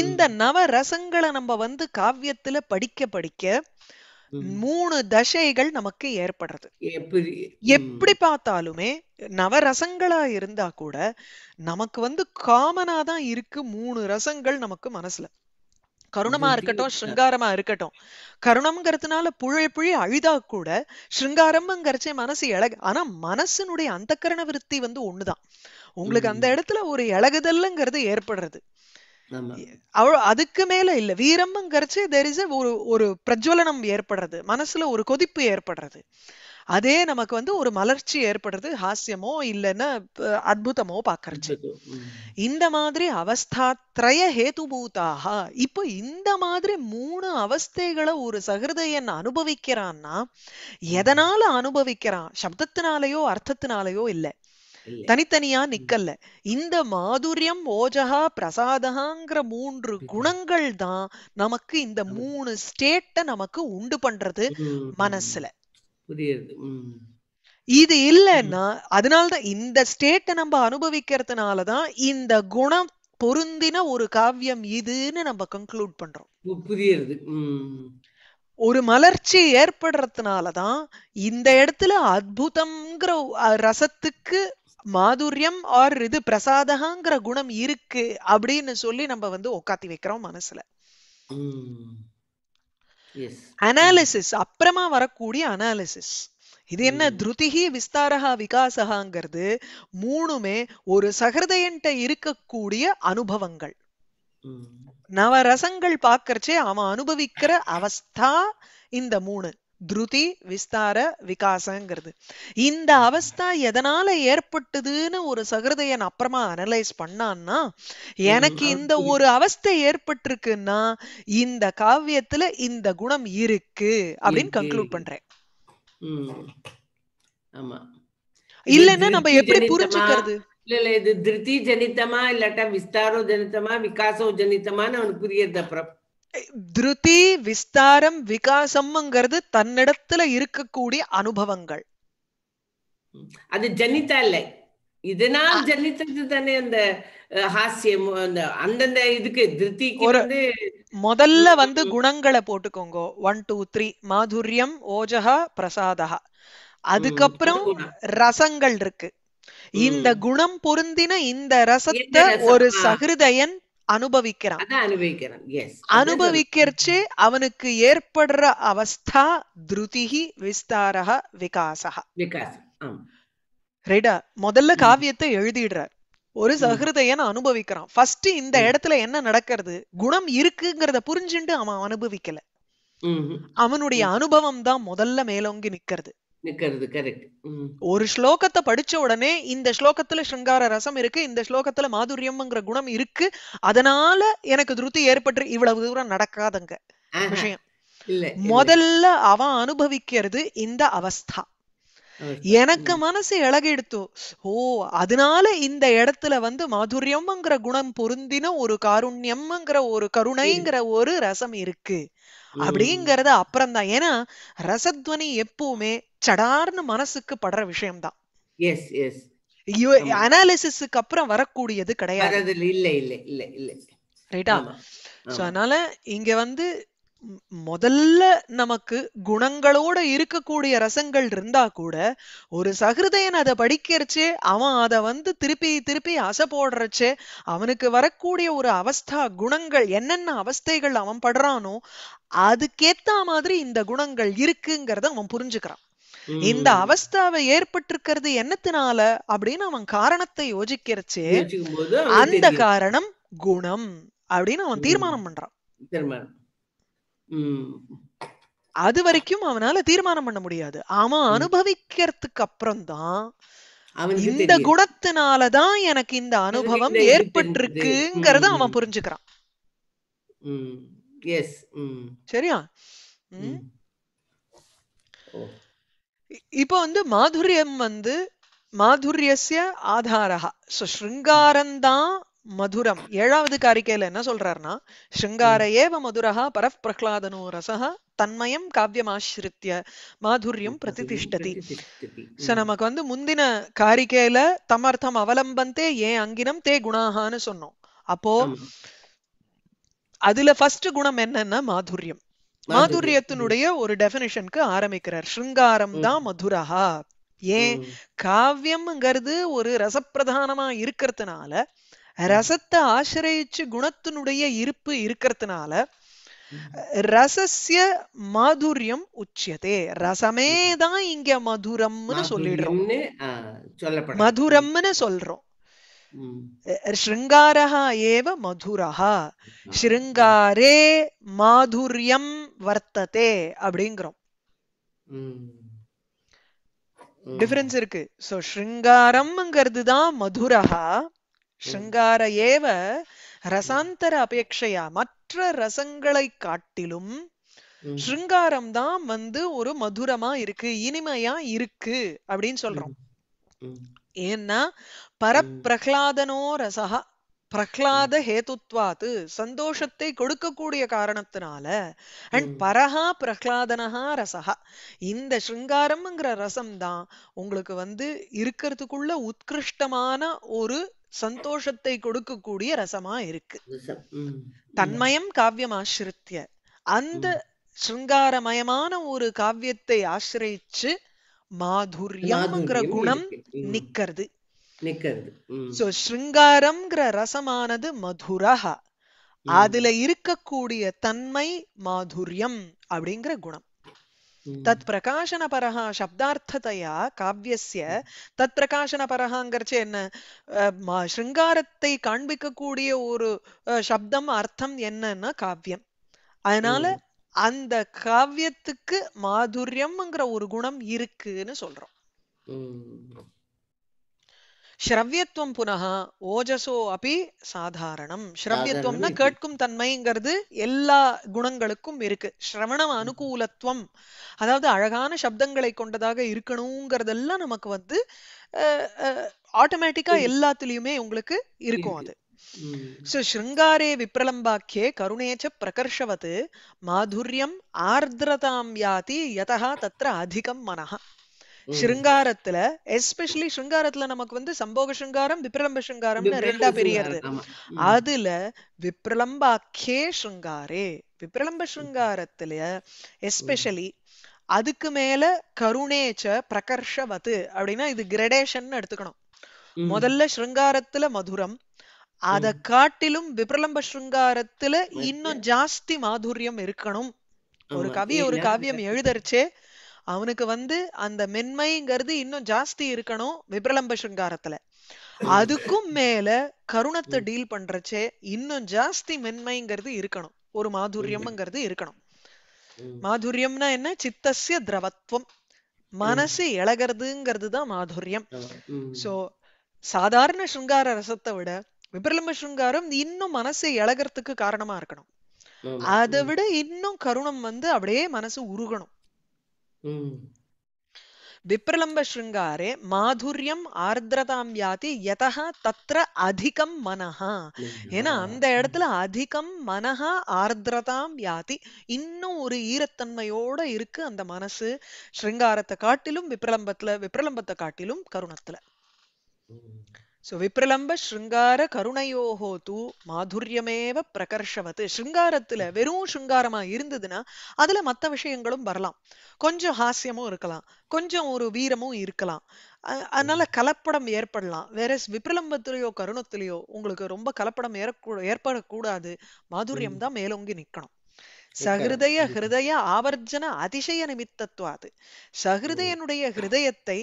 [SPEAKER 1] இந்த நவரசங்களை நம்ம வந்து காவியத்துல படிக்க படிக்க மூணு தசைகள் நமக்கு ஏற்படுறது எப்படி பார்த்தாலுமே நவரசங்களா இருந்தா கூட நமக்கு வந்து காமனா தான் இருக்கு மூணு ரசங்கள் நமக்கு மனசுல கருணமா இருக்கட்டும் ஸ்ருங்காரமா இருக்கட்டும் கருணம்ங்கிறதுனால புழை புழி அழுதா கூட ஸ்ருங்காரம்ங்கிறச்ச மனசு இழகு ஆனா மனசனுடைய அந்த கரண விருத்தி வந்து ஒண்ணுதான் உங்களுக்கு அந்த இடத்துல ஒரு இழகுதல்ங்கிறது ஏற்படுறது அதுக்கு மேல இல்ல வீரம்ங்கிறச்சு தெர் இஸ் ஒரு ஒரு பிரஜ்வலனம் ஏற்படுறது மனசுல ஒரு கொதிப்பு ஏற்படுறது அதே நமக்கு வந்து ஒரு மலர்ச்சி ஏற்படுறது ஹாஸ்யமோ இல்லைன்னா அற்புதமோ பாக்குறது இந்த மாதிரி அவஸ்தா திரய ஹேதுபூதாக இப்போ இந்த மாதிரி மூணு அவஸ்தைகளை ஒரு சகிருதையன் அனுபவிக்கிறான்னா எதனால அனுபவிக்கிறான் சப்தத்தினாலேயோ அர்த்தத்தினாலேயோ இல்லை தனித்தனியா நிக்கல்ல இந்த மாதுரியம் ஓஜகா பிரசாதகாங்கிற மூன்று குணங்கள் தான் நமக்கு இந்த மூணு ஸ்டேட்ட நமக்கு உண்டு பண்றது மனசுல புரியுது இது இல்லைன்னா அதனால்தான் இந்த ஸ்டேட்டை நம்ம அனுபவிக்கிறதுனாலதான் இந்த குணம் பொருந்தின ஒரு காவியம் இதுன்னு நம்ம கன்க்ளூட் பண்றோம் புரியுது ஒரு மலர்ச்சி ஏற்படுறதுனாலதான் இந்த இடத்துல அத்தம்ங்கிற ரசத்துக்கு மாதுரியம் ஆர் இது பிரசாதகாங்கிற குணம் இருக்கு அப்படின்னு சொல்லி நம்ம வந்து உக்காத்தி வைக்கிறோம் மனசுல அனாலிசிஸ் அப்புறமா வரக்கூடிய அனாலிசிஸ் இது என்ன mm. திருதிகி விஸ்தாரகா விகாசகாங்கிறது மூணுமே ஒரு சகிருதையன்ட்ட இருக்கக்கூடிய அனுபவங்கள் mm. நவரசங்கள் பாக்குறச்சே அவன் அனுபவிக்கிற அவஸ்தா இந்த மூணு துருதி விஸ்தார விகாசங்கிறது இந்த அவஸ்தா எதனால ஏற்பட்டுதுன்னு ஒரு சகிருதையன் அப்புறமா அனலைஸ் பண்ணான்னா
[SPEAKER 2] எனக்கு இந்த ஒரு
[SPEAKER 1] அவஸ்தை ஏற்பட்டிருக்குன்னா இந்த காவியத்துல இந்த குணம் இருக்கு அப்படின்னு கன்க்ளூட் பண்றேன் இல்லன்னா நம்ம எப்படி புரிஞ்சுக்கிறது இல்ல இல்ல இது திருதி ஜனித்தமா இல்லாட்டா விஸ்தாரோ ஜனித்தமா விகாசோ ஜனித்தமான்னு அவனுக்கு புரியுது அப்புறம் திருதி விஸ்தாரம் விகாசம்ங்கிறது தன்னிடத்துல இருக்கக்கூடிய அனுபவங்கள் அது ஜனிதா இல்லை இதனால் ஜனித்தது தானே அந்த ஹாஸ்யம் அந்தந்த இதுக்கு திருத்தி முதல்ல வந்து குணங்களை போட்டுக்கோங்க ஒன் டூ த்ரீ மாதுரியம் ஓஜகா பிரசாதா அதுக்கப்புறம் ரசங்கள் இருக்கு இந்த குணம் பொருந்தின இந்த ரசத்தை ஒரு சகிருதயன் அனுபவிக்கிறான் அனுபவிக்கிறச்சு அவனுக்கு ஏற்படுற அவஸ்தா திருதிகி விஸ்தாரக விகாசக ரைடா முதல்ல காவியத்தை எழுதிடுறார் ஒரு சகிருதையன் அனுபவிக்கிறான் ஃபர்ஸ்ட் இந்த இடத்துல என்ன நடக்கிறது குணம் இருக்குங்கிறத புரிஞ்சுண்டு அவன் அனுபவிக்கல அவனுடைய அனுபவம் தான் முதல்ல மேலோங்கி நிக்கிறது நிக்கிறது கரெக்ட் ஒரு ஸ்லோகத்தை படிச்ச உடனே இந்த ஸ்லோகத்துல ஸ்ருங்கார ரசம் இருக்கு இந்த ஸ்லோகத்துல மாதுரியம்ங்கிற குணம் இருக்கு அதனால எனக்கு திருப்தி ஏற்பட்டு இவ்வளவு தூரம் நடக்காதங்க விஷயம் முதல்ல அவன் அனுபவிக்கிறது இந்த அவஸ்தா எனக்கு மனசு இழகெடுத்தோ ஓ அதனால இந்த இடத்துல வந்து மாதுரியம்ங்கிற குணம் பொருந்தின ஒரு காருண்யம்ங்கிற ஒரு கருணைங்கிற ஒரு ரசம் இருக்கு அப்படிங்கறது அப்புறம் தான் ஏன்னா ரசத்வனி எப்பவுமே சடார்னு மனசுக்கு படுற விஷயம்தான் அனாலிசிஸுக்கு அப்புறம் வரக்கூடியது கிடையாது இல்ல இல்ல இல்ல இல்ல ரைட்டா சோ அதனால இங்க வந்து முதல்ல நமக்கு குணங்களோட இருக்கக்கூடிய ரசங்கள் இருந்தா கூட ஒரு சகிருதையன் அதை படிக்கிறச்சு அவன் அதை வந்து திருப்பி திருப்பி அசை போடுறச்சே அவனுக்கு வரக்கூடிய ஒரு அவஸ்தா குணங்கள் என்னென்ன அவஸ்தைகள் அவன் படுறானோ அதுக்கேத்த மாதிரி இந்த குணங்கள் இருக்குங்கிறத அவன் புரிஞ்சுக்கிறான் இந்த அவஸ்தாவை ஏற்பட்டிருக்கிறது என்னத்தினால அப்படின்னு அவன் காரணத்தை யோசிக்கிறச்சு அந்த காரணம் குணம் அப்படின்னு அவன் தீர்மானம் பண்றான் அது வரைக்கும் அவனால தீர்மானம் பண்ண முடியாது அவன் அனுபவிக்கிறதுக்கு அப்புறம் தான் இந்த குணத்தினாலதான் எனக்கு இந்த அனுபவம் ஏற்பட்டிருக்குங்கறத அவன் புரிஞ்சுக்கிறான் சரியா இப்போ வந்து மாதுரியம் வந்து மாதுரியசிய ஆதாரா ஸ்ருங்காரம் தான் மதுரம் ஏழாவது காரிக்கையில என்ன சொல்றாருன்னா சிங்கார ஏவ மதுரஹா பிரஹ்லாதனோ ரசா தன்மயம் காவியம் ஆசிரித்திய மாதுரியம் பிரதிதிஷ்டதி சோ நமக்கு வந்து முந்தின காரிக்கையில தமர்த்தம் அவலம்பந்தே ஏன் அங்கினம் தே குணாகான்னு சொன்னோம் அப்போ அதுல ஃபர்ஸ்ட் குணம் என்னன்னா மாதுரியம் மாதுரியத்தினுடைய ஒரு டெபினிஷனுக்கு ஆரம்பிக்கிறார் ஸ்ருங்காரம் தான் மதுரஹா ஏன் காவியம்ங்கிறது ஒரு ரசப்பிரதானமா இருக்கிறதுனால ரசத்தை ஆசிரயிச்சு குணத்தினுடைய இருப்பு இருக்கிறதுனால ரசசிய மாதுரியம் உச்சியதே ரசமே தான் இங்க மதுரம்னு சொல்லிடுறோம் மதுரம்னு சொல்றோம் ശൃംഗാരः एव मधुरः ശൃംഗാരേ മാധുര്യം വർത്തതേ அப்படிங்கறோம் டிஃபரன்ஸ் இருக்கு சோ ஷிங்காரம்ங்கிறது தான் மதுரஹா ஷங்கார ஏவ ரசாந்தர அபேட்சையா மற்ற ரசங்களை காட்டிலும் சிருங்காரம் தான் வந்து ஒரு மதுரமா இருக்கு இனிமையா இருக்கு அப்படின்னு சொல்றோம் ஏன்னா பரப்பிரகலாதனோ ரசகா பிரகலாத ஹேத்துவாத்து சந்தோஷத்தை கொடுக்கக்கூடிய காரணத்தினால அண்ட் பரஹா பிரகலாதனஹா ரசஹா இந்த சிருங்காரம்ங்கிற ரசம் தான் உங்களுக்கு வந்து இருக்கிறதுக்குள்ள உத்கிருஷ்டமான ஒரு சந்தோஷத்தை கொடுக்கக்கூடிய ரசமா இருக்கு தன்மயம் காவியம் ஆசிரித்திய அந்த சிருங்காரமயமான ஒரு காவியத்தை ஆசிரிச்சு மாதுரியம்ங்கிற குணம் நிக்கிறது சோ ஸ்ருங்காரம்ங்கிற ரசமானது மதுரஹா அதுல இருக்கக்கூடிய தன்மை மாதுரியம் அப்படிங்கிற குணம் तत् பரஹா शब्दार्थतया काव्यस्य தத் ஸ்ருங்காரத்தை சிருங்காரத்தை காண்பிக்கக்கூடிய ஒரு சப்தம் அர்த்தம் என்னன்னா காவியம் அதனால அந்த காவியத்துக்கு மாதுரியம்ங்கிற ஒரு குணம் இருக்குன்னு சொல்றோம் ஸ்ரவ்யத்துவம் புனக ஓஜசோ அப்படி சாதாரணம் ஸ்ரவ்யத்துவம்னா கேட்கும் தன்மைங்கிறது எல்லா குணங்களுக்கும் இருக்கு ஸ்ரவணம் அனுகூலத்துவம் அதாவது அழகான சப்தங்களை கொண்டதாக இருக்கணுங்கிறதெல்லாம் நமக்கு வந்து ஆட்டோமேட்டிக்கா எல்லாத்துலயுமே உங்களுக்கு இருக்கும் அது ஸ்ருங்காரே விப்ரலம்பாக்கியே கருணேச்ச பிரகர்ஷவது மாதுரியம் ஆர்திரதாம் யாதி யதா தத்திர அதிகம் மனஹா ஸ்ருங்காரத்துல எஸ்பெஷலி ஸ்ருங்காரத்துல நமக்கு வந்து சம்போக ஸ்ருங்காரம் விப்ரலம்ப ஸ்ருங்காரம்னு ரெண்டா பெரியது அதுல விப்ரலம்பாக்கே ஸ்ருங்காரே விப்ரலம்ப ஸ்ருங்காரத்துல எஸ்பெஷலி அதுக்கு மேல கருணேச்ச பிரகர்ஷவது அப்படின்னா இது கிரடேஷன் எடுத்துக்கணும் முதல்ல ஸ்ருங்காரத்துல மதுரம் அத காட்டிலும் விபிரலம்ப ஸ்ருங்காரத்துல இன்னும் ஜாஸ்தி மாதுரியம் இருக்கணும் ஒரு கவி ஒரு காவியம் எழுதரிச்சே அவனுக்கு வந்து அந்த மென்மைங்கிறது இன்னும் ஜாஸ்தி இருக்கணும் விபிரலம்ப சிங்காரத்துல அதுக்கும் மேல கருணத்தை டீல் பண்றச்சே இன்னும் ஜாஸ்தி மென்மைங்கிறது இருக்கணும் ஒரு மாதுரியம்ங்கிறது இருக்கணும் மாதுரியம்னா என்ன சித்தசிய திரவத்துவம் மனசு இழகிறதுங்கிறது தான் மாதுரியம் சோ சாதாரண சுங்கார ரசத்தை விட விபிரலம்ப சுங்காரம் இன்னும் மனசு இழகிறதுக்கு காரணமா இருக்கணும் அதை விட இன்னும் கருணம் வந்து அப்படியே மனசு உருகணும் விப்ரலம்ப शृङ्गारे माधुर्यम् ஆர்திரதாம் याति यतः तत्र அதிகம் மனஹா ஏன்னா அந்த இடத்துல அதிகம் மனஹா ஆர்திரதாம் யாதி இன்னும் ஒரு ஈரத்தன்மையோட இருக்கு அந்த மனசு ஸ்ருங்காரத்தை காட்டிலும் விப்ரலம்பத்துல விப்ரலம்பத்தை காட்டிலும் கருணத்துல ஸோ விப்ரலம்ப ஸ்ருங்கார கருணையோகோ தூ மாதுரியமேவ பிரகர்ஷவத்து ஸ்ருங்காரத்துல வெறும் ஸ்ருங்காரமா இருந்ததுன்னா அதுல மற்ற விஷயங்களும் வரலாம் கொஞ்சம் ஹாஸ்யமும் இருக்கலாம் கொஞ்சம் ஒரு வீரமும் இருக்கலாம் அதனால கலப்படம் ஏற்படலாம் வேற விப்ரலம்பத்திலேயோ கருணத்திலேயோ உங்களுக்கு ரொம்ப கலப்படம் ஏற்படக்கூடாது மாதுரியம் தான் மேலோங்கி நிக்கணும் சஹிருதய ஹிருதய ஆவர்ஜன அதிசய நிமித்தத்துவாது சஹிருதயனுடைய ஹிருதயத்தை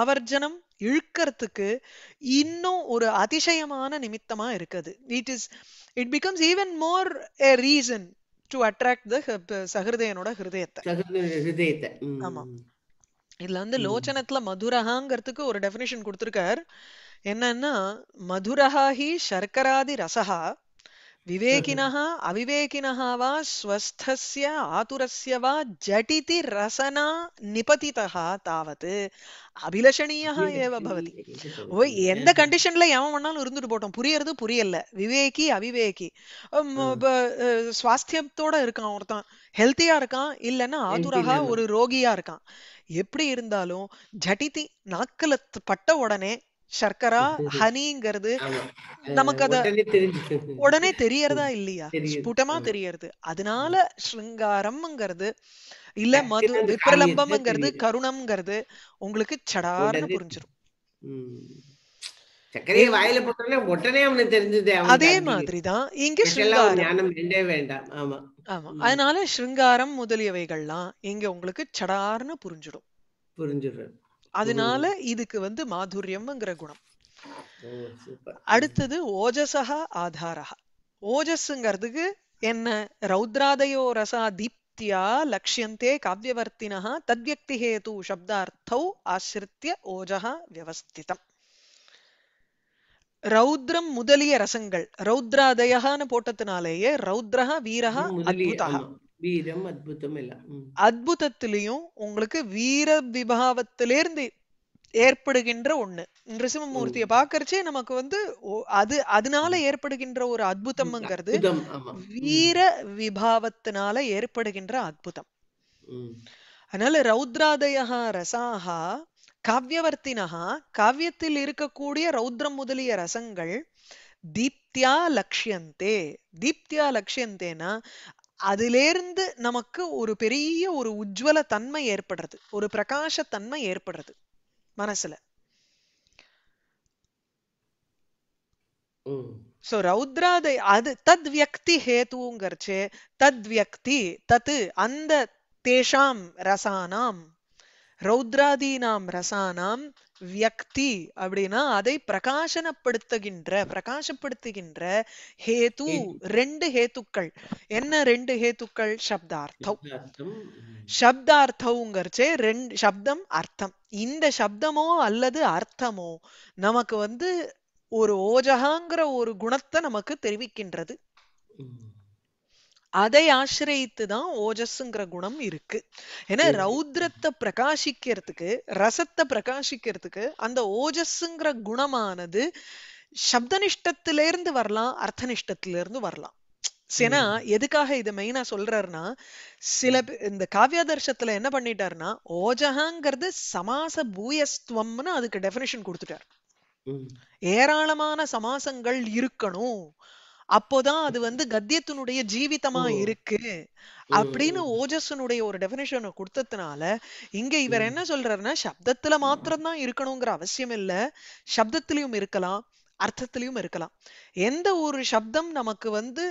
[SPEAKER 1] ஆவர்ஜனம் இழுக்கிறதுக்கு இன்னும் ஒரு அதிசயமான நிமித்தமா இருக்குது it is it becomes even more reason to attract the ஹிருதயத்தை ஆமா இதுல வந்து லோச்சனத்துல மதுரஹாங்கிறதுக்கு ஒரு டெபினிஷன் கொடுத்திருக்கார் என்னன்னா மதுரஹா ஹி சர்க்கராதி ரசஹா विवेकिनः अविवेकिनः वा स्वस्थस्य आतुरस्य वा झटिति रसना निपतितः तावत् அபிலஷணீயாக ஏவ பவதி ஓய் எந்த கண்டிஷன்ல எவன் வேணாலும் இருந்துட்டு போட்டோம் புரியறது புரியல விவேகி அவிவேகி சுவாஸ்தியத்தோட இருக்கான் ஒருத்தன் ஹெல்த்தியா இருக்கான் இல்லன்னா ஆதுரகா ஒரு ரோகியா இருக்கான் எப்படி இருந்தாலும் ஜடிதி நாக்கில பட்ட உடனே சர்க்கரா ஹனிங்கிறது நமக்கு அத உடனே தெரியறதா இல்லையா ஸ்புட்டமா தெரியறது அதனால ஸ்ருங்காரம்ங்கிறது இல்ல மது விப்ரலம்பம்ங்கிறது கருணம்ங்கிறது உங்களுக்கு சடார்னு புரிஞ்சிடும் உடனே அதே மாதிரிதான் இங்க ஸ்ருங்காரம் ஆமா அதனால ஸ்ருங்காரம் முதலியவைகள்லாம் இங்க உங்களுக்கு சடார்னு புரிஞ்சிடும் புரிஞ்சிடும் அதனால இதுக்கு வந்து மாதுரியம்ங்கிற குணம் அடுத்தது ஓஜசகா ஆதாரகா ஓஜஸ்ங்கிறதுக்கு என்ன ரௌத்ராதயோ ரசா தீப்தியா லக்ஷியந்தே காவியவர்த்தினா தத்வியக்தி ஹேது சப்தார்த்தௌ ஆசிரித்திய ஓஜகா வியவஸ்திதம் ரௌத்ரம் முதலிய ரசங்கள் ரௌத்ராதயான்னு போட்டதுனாலேயே ரௌத்ரஹா வீரஹா அத்புதஹா வீரம் அத்புதம் உங்களுக்கு வீர விபாவத்திலேருந்து ஏற்படுகின்ற ஒண்ணு நிருசிம்மூர்த்திய பாக்குறச்சே நமக்கு வந்து அது அதனால ஏற்படுகின்ற ஒரு அத்தம்ங்கிறது வீர விபாவத்தினால ஏற்படுகின்ற அத்புதம் அதனால ரௌத்ராதயா ரசாகா காவியவர்த்தினஹா காவியத்தில் இருக்கக்கூடிய ரௌத்ரம் முதலிய ரசங்கள் தீப்தியா லக்ஷியந்தே தீப்தியா லக்ஷியந்தேனா அதிலேருந்து நமக்கு ஒரு பெரிய ஒரு உஜ்வல தன்மை ஏற்படுறது ஒரு பிரகாசத்தன்மை ஏற்படுறது மனசுல சோ ரௌத்ராதை அது தத் வியக்தி ஹேத்துங்கிறச்சு தத் வியக்தி தத்து அந்த தேஷாம் ரசானாம் ரௌத்ராதீனாம் ரசானாம் வியக்தி அப்படின்னா அதை பிரகாசனப்படுத்துகின்ற பிரகாசப்படுத்துகின்ற ஹேது ரெண்டு ஹேத்துக்கள் என்ன ரெண்டு ஹேத்துக்கள் சப்தார்த்தம் சப்தார்த்தங்கிறச்சே ரெண்டு சப்தம் அர்த்தம் இந்த சப்தமோ அல்லது அர்த்தமோ நமக்கு வந்து ஒரு ஓஜகாங்கிற ஒரு குணத்தை நமக்கு தெரிவிக்கின்றது அதை ஆசிரியத்து தான் ஓஜஸ்ங்கிற குணம் இருக்கு ஏன்னா ரௌத்ரத்தை பிரகாசிக்கிறதுக்கு ரசத்தை பிரகாசிக்கிறதுக்கு அந்த ஓஜஸ்ங்கிற குணமானது இருந்து வரலாம் இருந்து வரலாம் ஏன்னா எதுக்காக இது மெயினா சொல்றாருன்னா சில இந்த காவியாதர்ஷத்துல என்ன பண்ணிட்டாருன்னா ஓஜகாங்கிறது சமாச பூயஸ்துவம்னு அதுக்கு டெபினிஷன் கொடுத்துட்டார் ஏராளமான சமாசங்கள் இருக்கணும் அப்போதான் அது வந்து கத்தியத்தினுடைய ஜீவிதமா இருக்கு அப்படின்னு ஓஜஸ்னுடைய ஒரு டெபினேஷன் கொடுத்ததுனால இங்க இவர் என்ன சொல்றாருன்னா சப்தத்துல மாத்திரம்தான் இருக்கணுங்கிற அவசியம் இல்ல சப்தத்திலயும் இருக்கலாம் அர்த்தத்திலயும் இருக்கலாம் எந்த ஒரு சப்தம் நமக்கு வந்து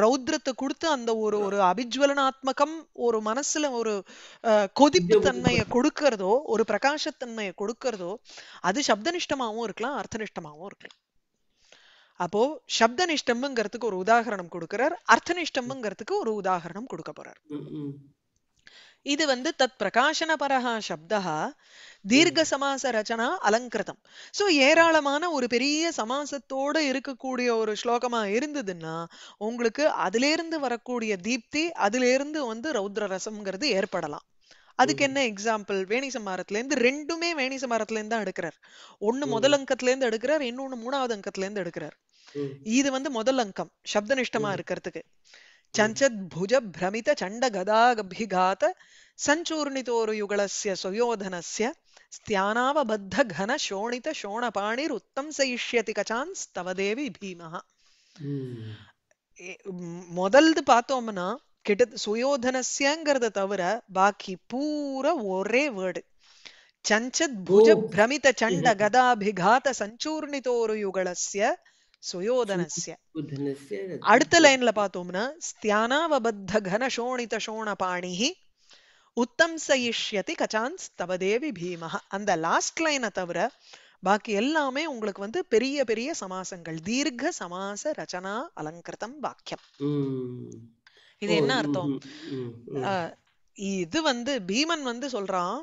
[SPEAKER 1] ரௌத்ரத்தை கொடுத்து அந்த ஒரு ஒரு அபிஜ்வலனாத்மகம் ஒரு மனசுல ஒரு கொதிப்பு தன்மையை கொடுக்கறதோ ஒரு பிரகாசத்தன்மையை கொடுக்கறதோ அது சப்தனிஷ்டமாவும் இருக்கலாம் அர்த்தனிஷ்டமாவும் இருக்கலாம் அப்போ நிஷ்டம்ங்கிறதுக்கு ஒரு உதாகரணம் கொடுக்கிறார் நிஷ்டம்ங்கிறதுக்கு ஒரு உதாகரணம் கொடுக்க போறார் இது வந்து தத் பிரகாசன பரஹா சப்தா தீர்க்க சமாச ரச்சனா அலங்கிருதம் சோ ஏராளமான ஒரு பெரிய சமாசத்தோட இருக்கக்கூடிய ஒரு ஸ்லோகமா இருந்ததுன்னா உங்களுக்கு அதுல இருந்து வரக்கூடிய தீப்தி அதுல இருந்து வந்து ரௌத்ர ரசம்ங்கிறது ஏற்படலாம் அதுக்கு என்ன எக்ஸாம்பிள் வேணி சமாரத்துல இருந்து ரெண்டுமே வேணி சமாரத்துல இருந்து தான் எடுக்கிறார் ஒன்னு முதல் அங்கத்துல இருந்து எடுக்கிறார் இன்னொன்னு மூணாவது அங்கத்துல இருந்து எடுக்கிறார் இது வந்து முதல் அங்கம் நிஷ்டமா இருக்கிறதுக்கு சஞ்சத் புஜ பிரமித சண்ட கதாபிகாத சஞ்சூர்ணிதோரு யுகலசிய சுயோதனசிய ஸ்தியானாவபத்த கன சோணித சோணபாணிர் உத்தம் செய்யதி கச்சான் ஸ்தவதேவி பீமஹா முதல்து பார்த்தோம்னா கிட்ட சுயோதனசியங்கிறத தவிர பாக்கி பூரா ஒரே வேர்டு சஞ்சத் புஜ பிரமித சண்ட கதாபிகாத சஞ்சூர்ணிதோரு யுகலசிய சுயோதனசிய அடுத்த லைன்ல பார்த்தோம்னா ஸ்தியானாவபத்த கன சோண கனசோணித உத்தம் சயிஷ்யதி கச்சான் ஸ்தவதேவி பீமஹ அந்த லாஸ்ட் லைனை தவிர பாக்கி எல்லாமே உங்களுக்கு வந்து பெரிய பெரிய சமாசங்கள் தீர்க்க சமாச ரச்சனா அலங்கிருதம் வாக்கியம்
[SPEAKER 2] இது என்ன அர்த்தம்
[SPEAKER 1] இது வந்து பீமன் வந்து சொல்றான்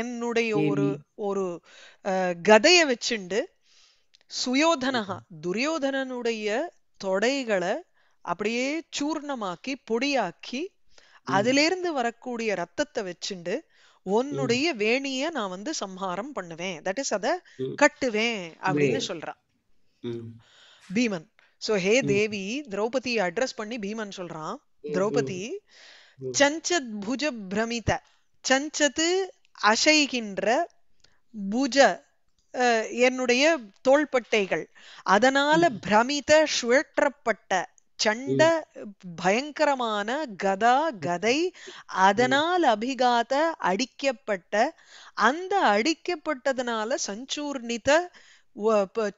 [SPEAKER 1] என்னுடைய ஒரு ஒரு கதைய வச்சுண்டு சுயோதனகா துரியோதனனுடைய தொடைகளை அப்படியே சூர்ணமாக்கி பொடியாக்கி அதிலிருந்து வரக்கூடிய ரத்தத்தை வச்சுண்டு உன்னுடைய வேணிய நான் வந்து சம்ஹாரம் பண்ணுவேன் தட் இஸ் அத கட்டுவேன் அப்படின்னு சொல்றான் பீமன் சோ ஹே தேவி திரௌபதி அட்ரஸ் பண்ணி பீமன் சொல்றான் திரௌபதி சஞ்சத் புஜ பிரமித சஞ்சத்து அசைகின்ற புஜ என்னுடைய தோள்பட்டைகள் அதனால பிரமித சுழற்றப்பட்ட சண்ட பயங்கரமான கதா கதை அதனால் அபிகாத அடிக்கப்பட்ட அந்த அடிக்கப்பட்டதுனால சஞ்சூர்ணித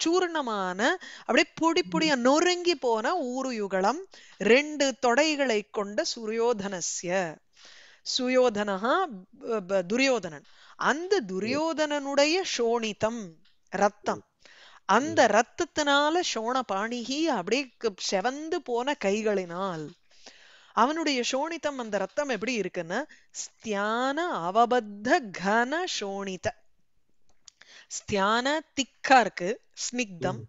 [SPEAKER 1] சூர்ணமான அப்படியே பொடி பொடியா நொறுங்கி போன ஊருயுகளம் ரெண்டு தொடைகளை கொண்ட சூரியோதனஸ்ய சுயோதனஹா துரியோதனன் அந்த துரியோதனனுடைய சோணித்தம் ரத்தம் அந்த ரத்தத்தினால சோண பாணிகி அப்படியே செவந்து போன கைகளினால் அவனுடைய சோணித்தம் அந்த ரத்தம் எப்படி இருக்குன்னா ஸ்தியான அவபத்த கன சோணித ஸ்தியான திக்கா இருக்கு ஸ்னிக்தம்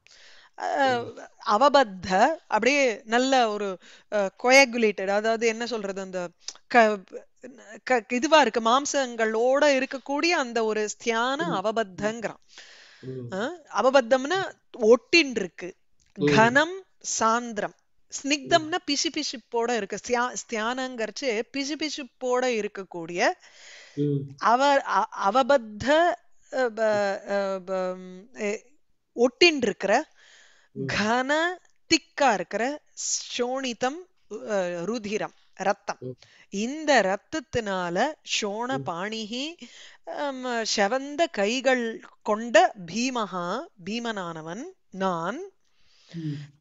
[SPEAKER 1] அவபத்த அப்படியே நல்ல ஒரு கொயகுலேட்டட் அதாவது என்ன சொல்றது அந்த இதுவா இருக்கு மாம்சங்களோட இருக்கக்கூடிய அந்த ஒரு ஸ்தியான அவபத்தங்கிறான் அவபத்தம்னா ஒட்டின் இருக்கு கனம் சாந்திரம் ஸ்னிக்தம்னா பிசு பிசுப்போட இருக்கு ஸ்தியானங்கிறச்சு பிசு பிசுப்போட இருக்கக்கூடிய அவர் அவபத்த ஒட்டின் இருக்கிற கன திக்கா இருக்கிற சோனிதம் ருதிரம் ரத்தம் இந்த ரத்தத்தினால சோண பாணிகி செவந்த கைகள் கொண்ட பீமஹா பீமனானவன் நான்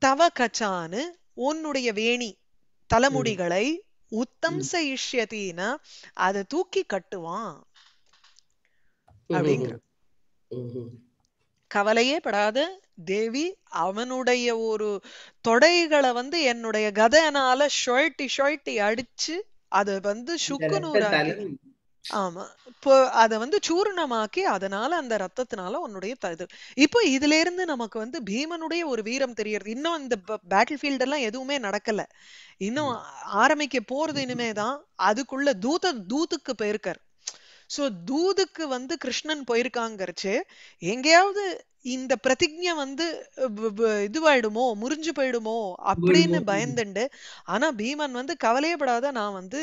[SPEAKER 1] தவ கச்சானு உன்னுடைய வேணி தலைமுடிகளை உத்தம் செய்யத்தின்னா அதை தூக்கி கட்டுவான் அப்படிங்கிற கவலையே படாத தேவி அவனுடைய ஒரு தொடைகளை வந்து என்னுடைய கதையனால ஷொயட்டி ஷொயட்டி அடிச்சு அத வந்து சுக்குநூறாக்கி ஆமா இப்போ அத வந்து சூர்ணமாக்கி அதனால அந்த ரத்தத்தினால உன்னுடைய தகுது இப்போ இதுல இருந்து நமக்கு வந்து பீமனுடைய ஒரு வீரம் தெரியறது இன்னும் இந்த பேட்டில் ஃபீல்ட் எல்லாம் எதுவுமே நடக்கல இன்னும் ஆரம்பிக்க போறது இனிமேதான் அதுக்குள்ள தூத தூத்துக்கு போயிருக்கார் ஸோ தூதுக்கு வந்து கிருஷ்ணன் போயிருக்காங்கிறச்சு எங்கேயாவது இந்த பிரதிஜை வந்து இதுவாயிடுமோ முறிஞ்சு போயிடுமோ அப்படின்னு பயந்துண்டு ஆனா பீமன் வந்து கவலையப்படாத நான் வந்து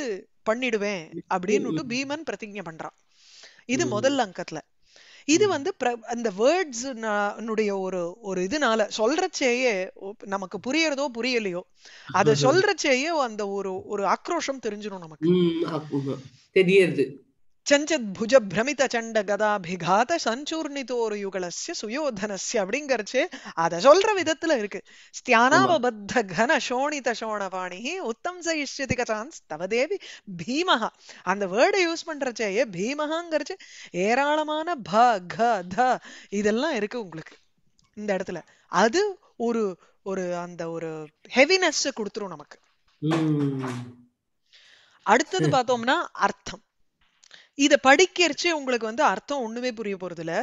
[SPEAKER 1] பண்ணிடுவேன் அப்படின்னு பீமன் பிரதிஜை பண்றான் இது முதல் அங்கத்துல இது வந்து அந்த வேர்ட்ஸ் ஒரு ஒரு இதனால சொல்றச்சேயே நமக்கு புரியறதோ புரியலையோ அதை சொல்றச்சேயே அந்த ஒரு ஒரு ஆக்ரோஷம் தெரிஞ்சிடும் நமக்கு தெரியுது சஞ்சத் புஜ பிரமித சண்ட கதாபிகாத சஞ்சூர்ணிதோரு யுகலஸ்ய சுயோதனஸ்ய அப்படிங்கறச்சு அத சொல்ற விதத்துல இருக்கு ஸ்தியானாவபத்த கன சோணித பாணி உத்தம் சயிஷ்யதி கசான்ஸ் தவதேவி பீமஹா அந்த வேர்டு யூஸ் பண்றச்சே ஏ பீமஹாங்கிறச்சு ஏராளமான ப க த இதெல்லாம் இருக்கு உங்களுக்கு இந்த இடத்துல அது ஒரு ஒரு அந்த ஒரு ஹெவினஸ் கொடுத்துரும் நமக்கு அடுத்தது பார்த்தோம்னா அர்த்தம் இத படிக்கிறச்சு உங்களுக்கு வந்து அர்த்தம் ஒண்ணுமே புரிய போறது இல்ல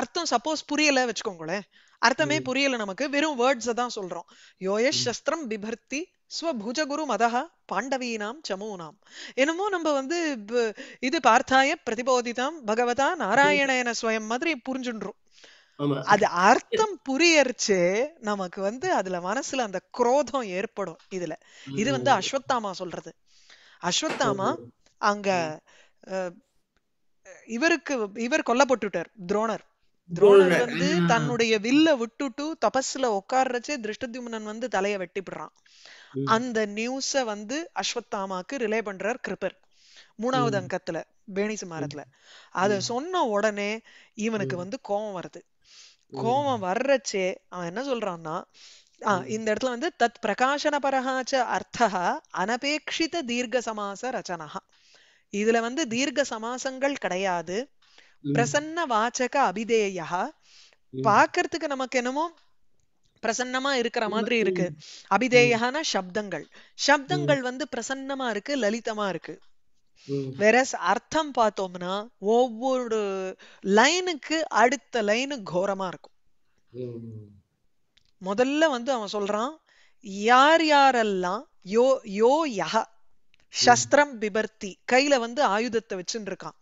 [SPEAKER 1] அர்த்தம் சப்போஸ் புரியல வச்சுக்கோங்களேன் அர்த்தமே புரியல நமக்கு வெறும் வேர்ட்ஸ தான் சொல்றோம் யோய சஸ்திரம் பிபர்த்தி ஸ்வபுஜகுரு மதஹா பாண்டவீனாம் சமூனாம் என்னமோ நம்ம வந்து இது பார்த்தாய பிரதிபோதிதாம் பகவதா நாராயணன ஸ்வயம் மாதிரி புரிஞ்சுன்றோம் அது அர்த்தம் புரியறிச்சு நமக்கு வந்து அதுல மனசுல அந்த குரோதம் ஏற்படும் இதுல இது வந்து அஸ்வத்தாமா சொல்றது அஸ்வத்தாமா அங்க இவருக்கு இவர் கொல்லப்பட்டுட்டார் துரோணர் துரோணர் வந்து தன்னுடைய வில்ல விட்டுட்டு தபஸ்ல உட்கார்றச்சே திருஷ்டத்யுமனன் வந்து தலைய வெட்டிப்படுறான் அந்த நியூஸ வந்து அஸ்வத்தாமாக்கு ரிலே பண்றார் கிருபர் மூணாவது அங்கத்துல வேணிசு மாரத்துல அத சொன்ன உடனே இவனுக்கு வந்து கோபம் வருது கோபம் வர்றச்சே அவன் என்ன சொல்றான்னா இந்த இடத்துல வந்து தத் பிரகாசன பரகாச்ச அர்த்தா அனபேட்சித தீர்க்க சமாச ரச்சனஹா இதுல வந்து தீர்க்க சமாசங்கள் கிடையாது பிரசன்ன வாச்சக அபிதேயா பாக்குறதுக்கு நமக்கு என்னமோ பிரசன்னமா இருக்கிற மாதிரி இருக்கு அபிதேயான சப்தங்கள் சப்தங்கள் வந்து பிரசன்னமா இருக்கு லலிதமா இருக்கு வேற அர்த்தம் பார்த்தோம்னா ஒவ்வொரு லைனுக்கு அடுத்த லைனு கோரமா இருக்கும் முதல்ல வந்து அவன் சொல்றான் யார் யாரெல்லாம் யோ யோ யஹ சஸ்திரம் பிபர்த்தி கையில வந்து ஆயுதத்தை வச்சுட்டு இருக்கான்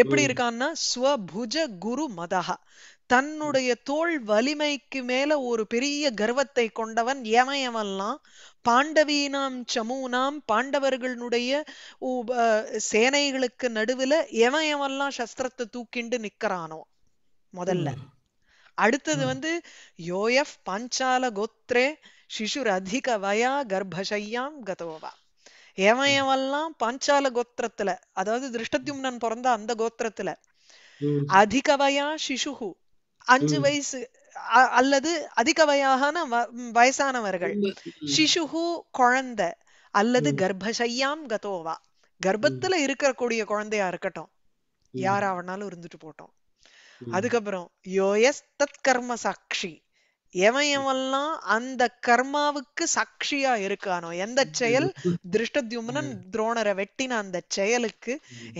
[SPEAKER 1] எப்படி இருக்கான்னா ஸ்வபுஜ குரு மதஹா தன்னுடைய தோல் வலிமைக்கு மேல ஒரு பெரிய கர்வத்தை கொண்டவன் எவன் பாண்டவீனாம் சமூனாம் பாண்டவர்களுடைய சேனைகளுக்கு நடுவுல எவன் சஸ்திரத்தை தூக்கிண்டு நிக்கிறானோ முதல்ல அடுத்தது வந்து யோஎஃப் பஞ்சால கோத்ரே சிசுர் அதிக வயா கர்ப்பசையாம் கதோவா எவன் பாஞ்சால கோத்திரத்துல அதாவது திருஷ்டத்யும்னன் பிறந்த அந்த கோத்திரத்துல அதிகவயா சிசுகு அஞ்சு வயசு அல்லது அதிகவயாகன வயசானவர்கள் சிசுகு குழந்தை அல்லது கர்ப்பசையாம் கதோவா கர்ப்பத்துல இருக்கக்கூடிய குழந்தையா இருக்கட்டும் யாராவனாலும் இருந்துட்டு போட்டோம் அதுக்கப்புறம் யோயஸ் தத் கர்ம சாட்சி எவன் எவெல்லாம் அந்த கர்மாவுக்கு சாட்சியா இருக்கானோ எந்த செயல் திருஷ்டத்யும்னன் துரோணரை வெட்டின அந்த செயலுக்கு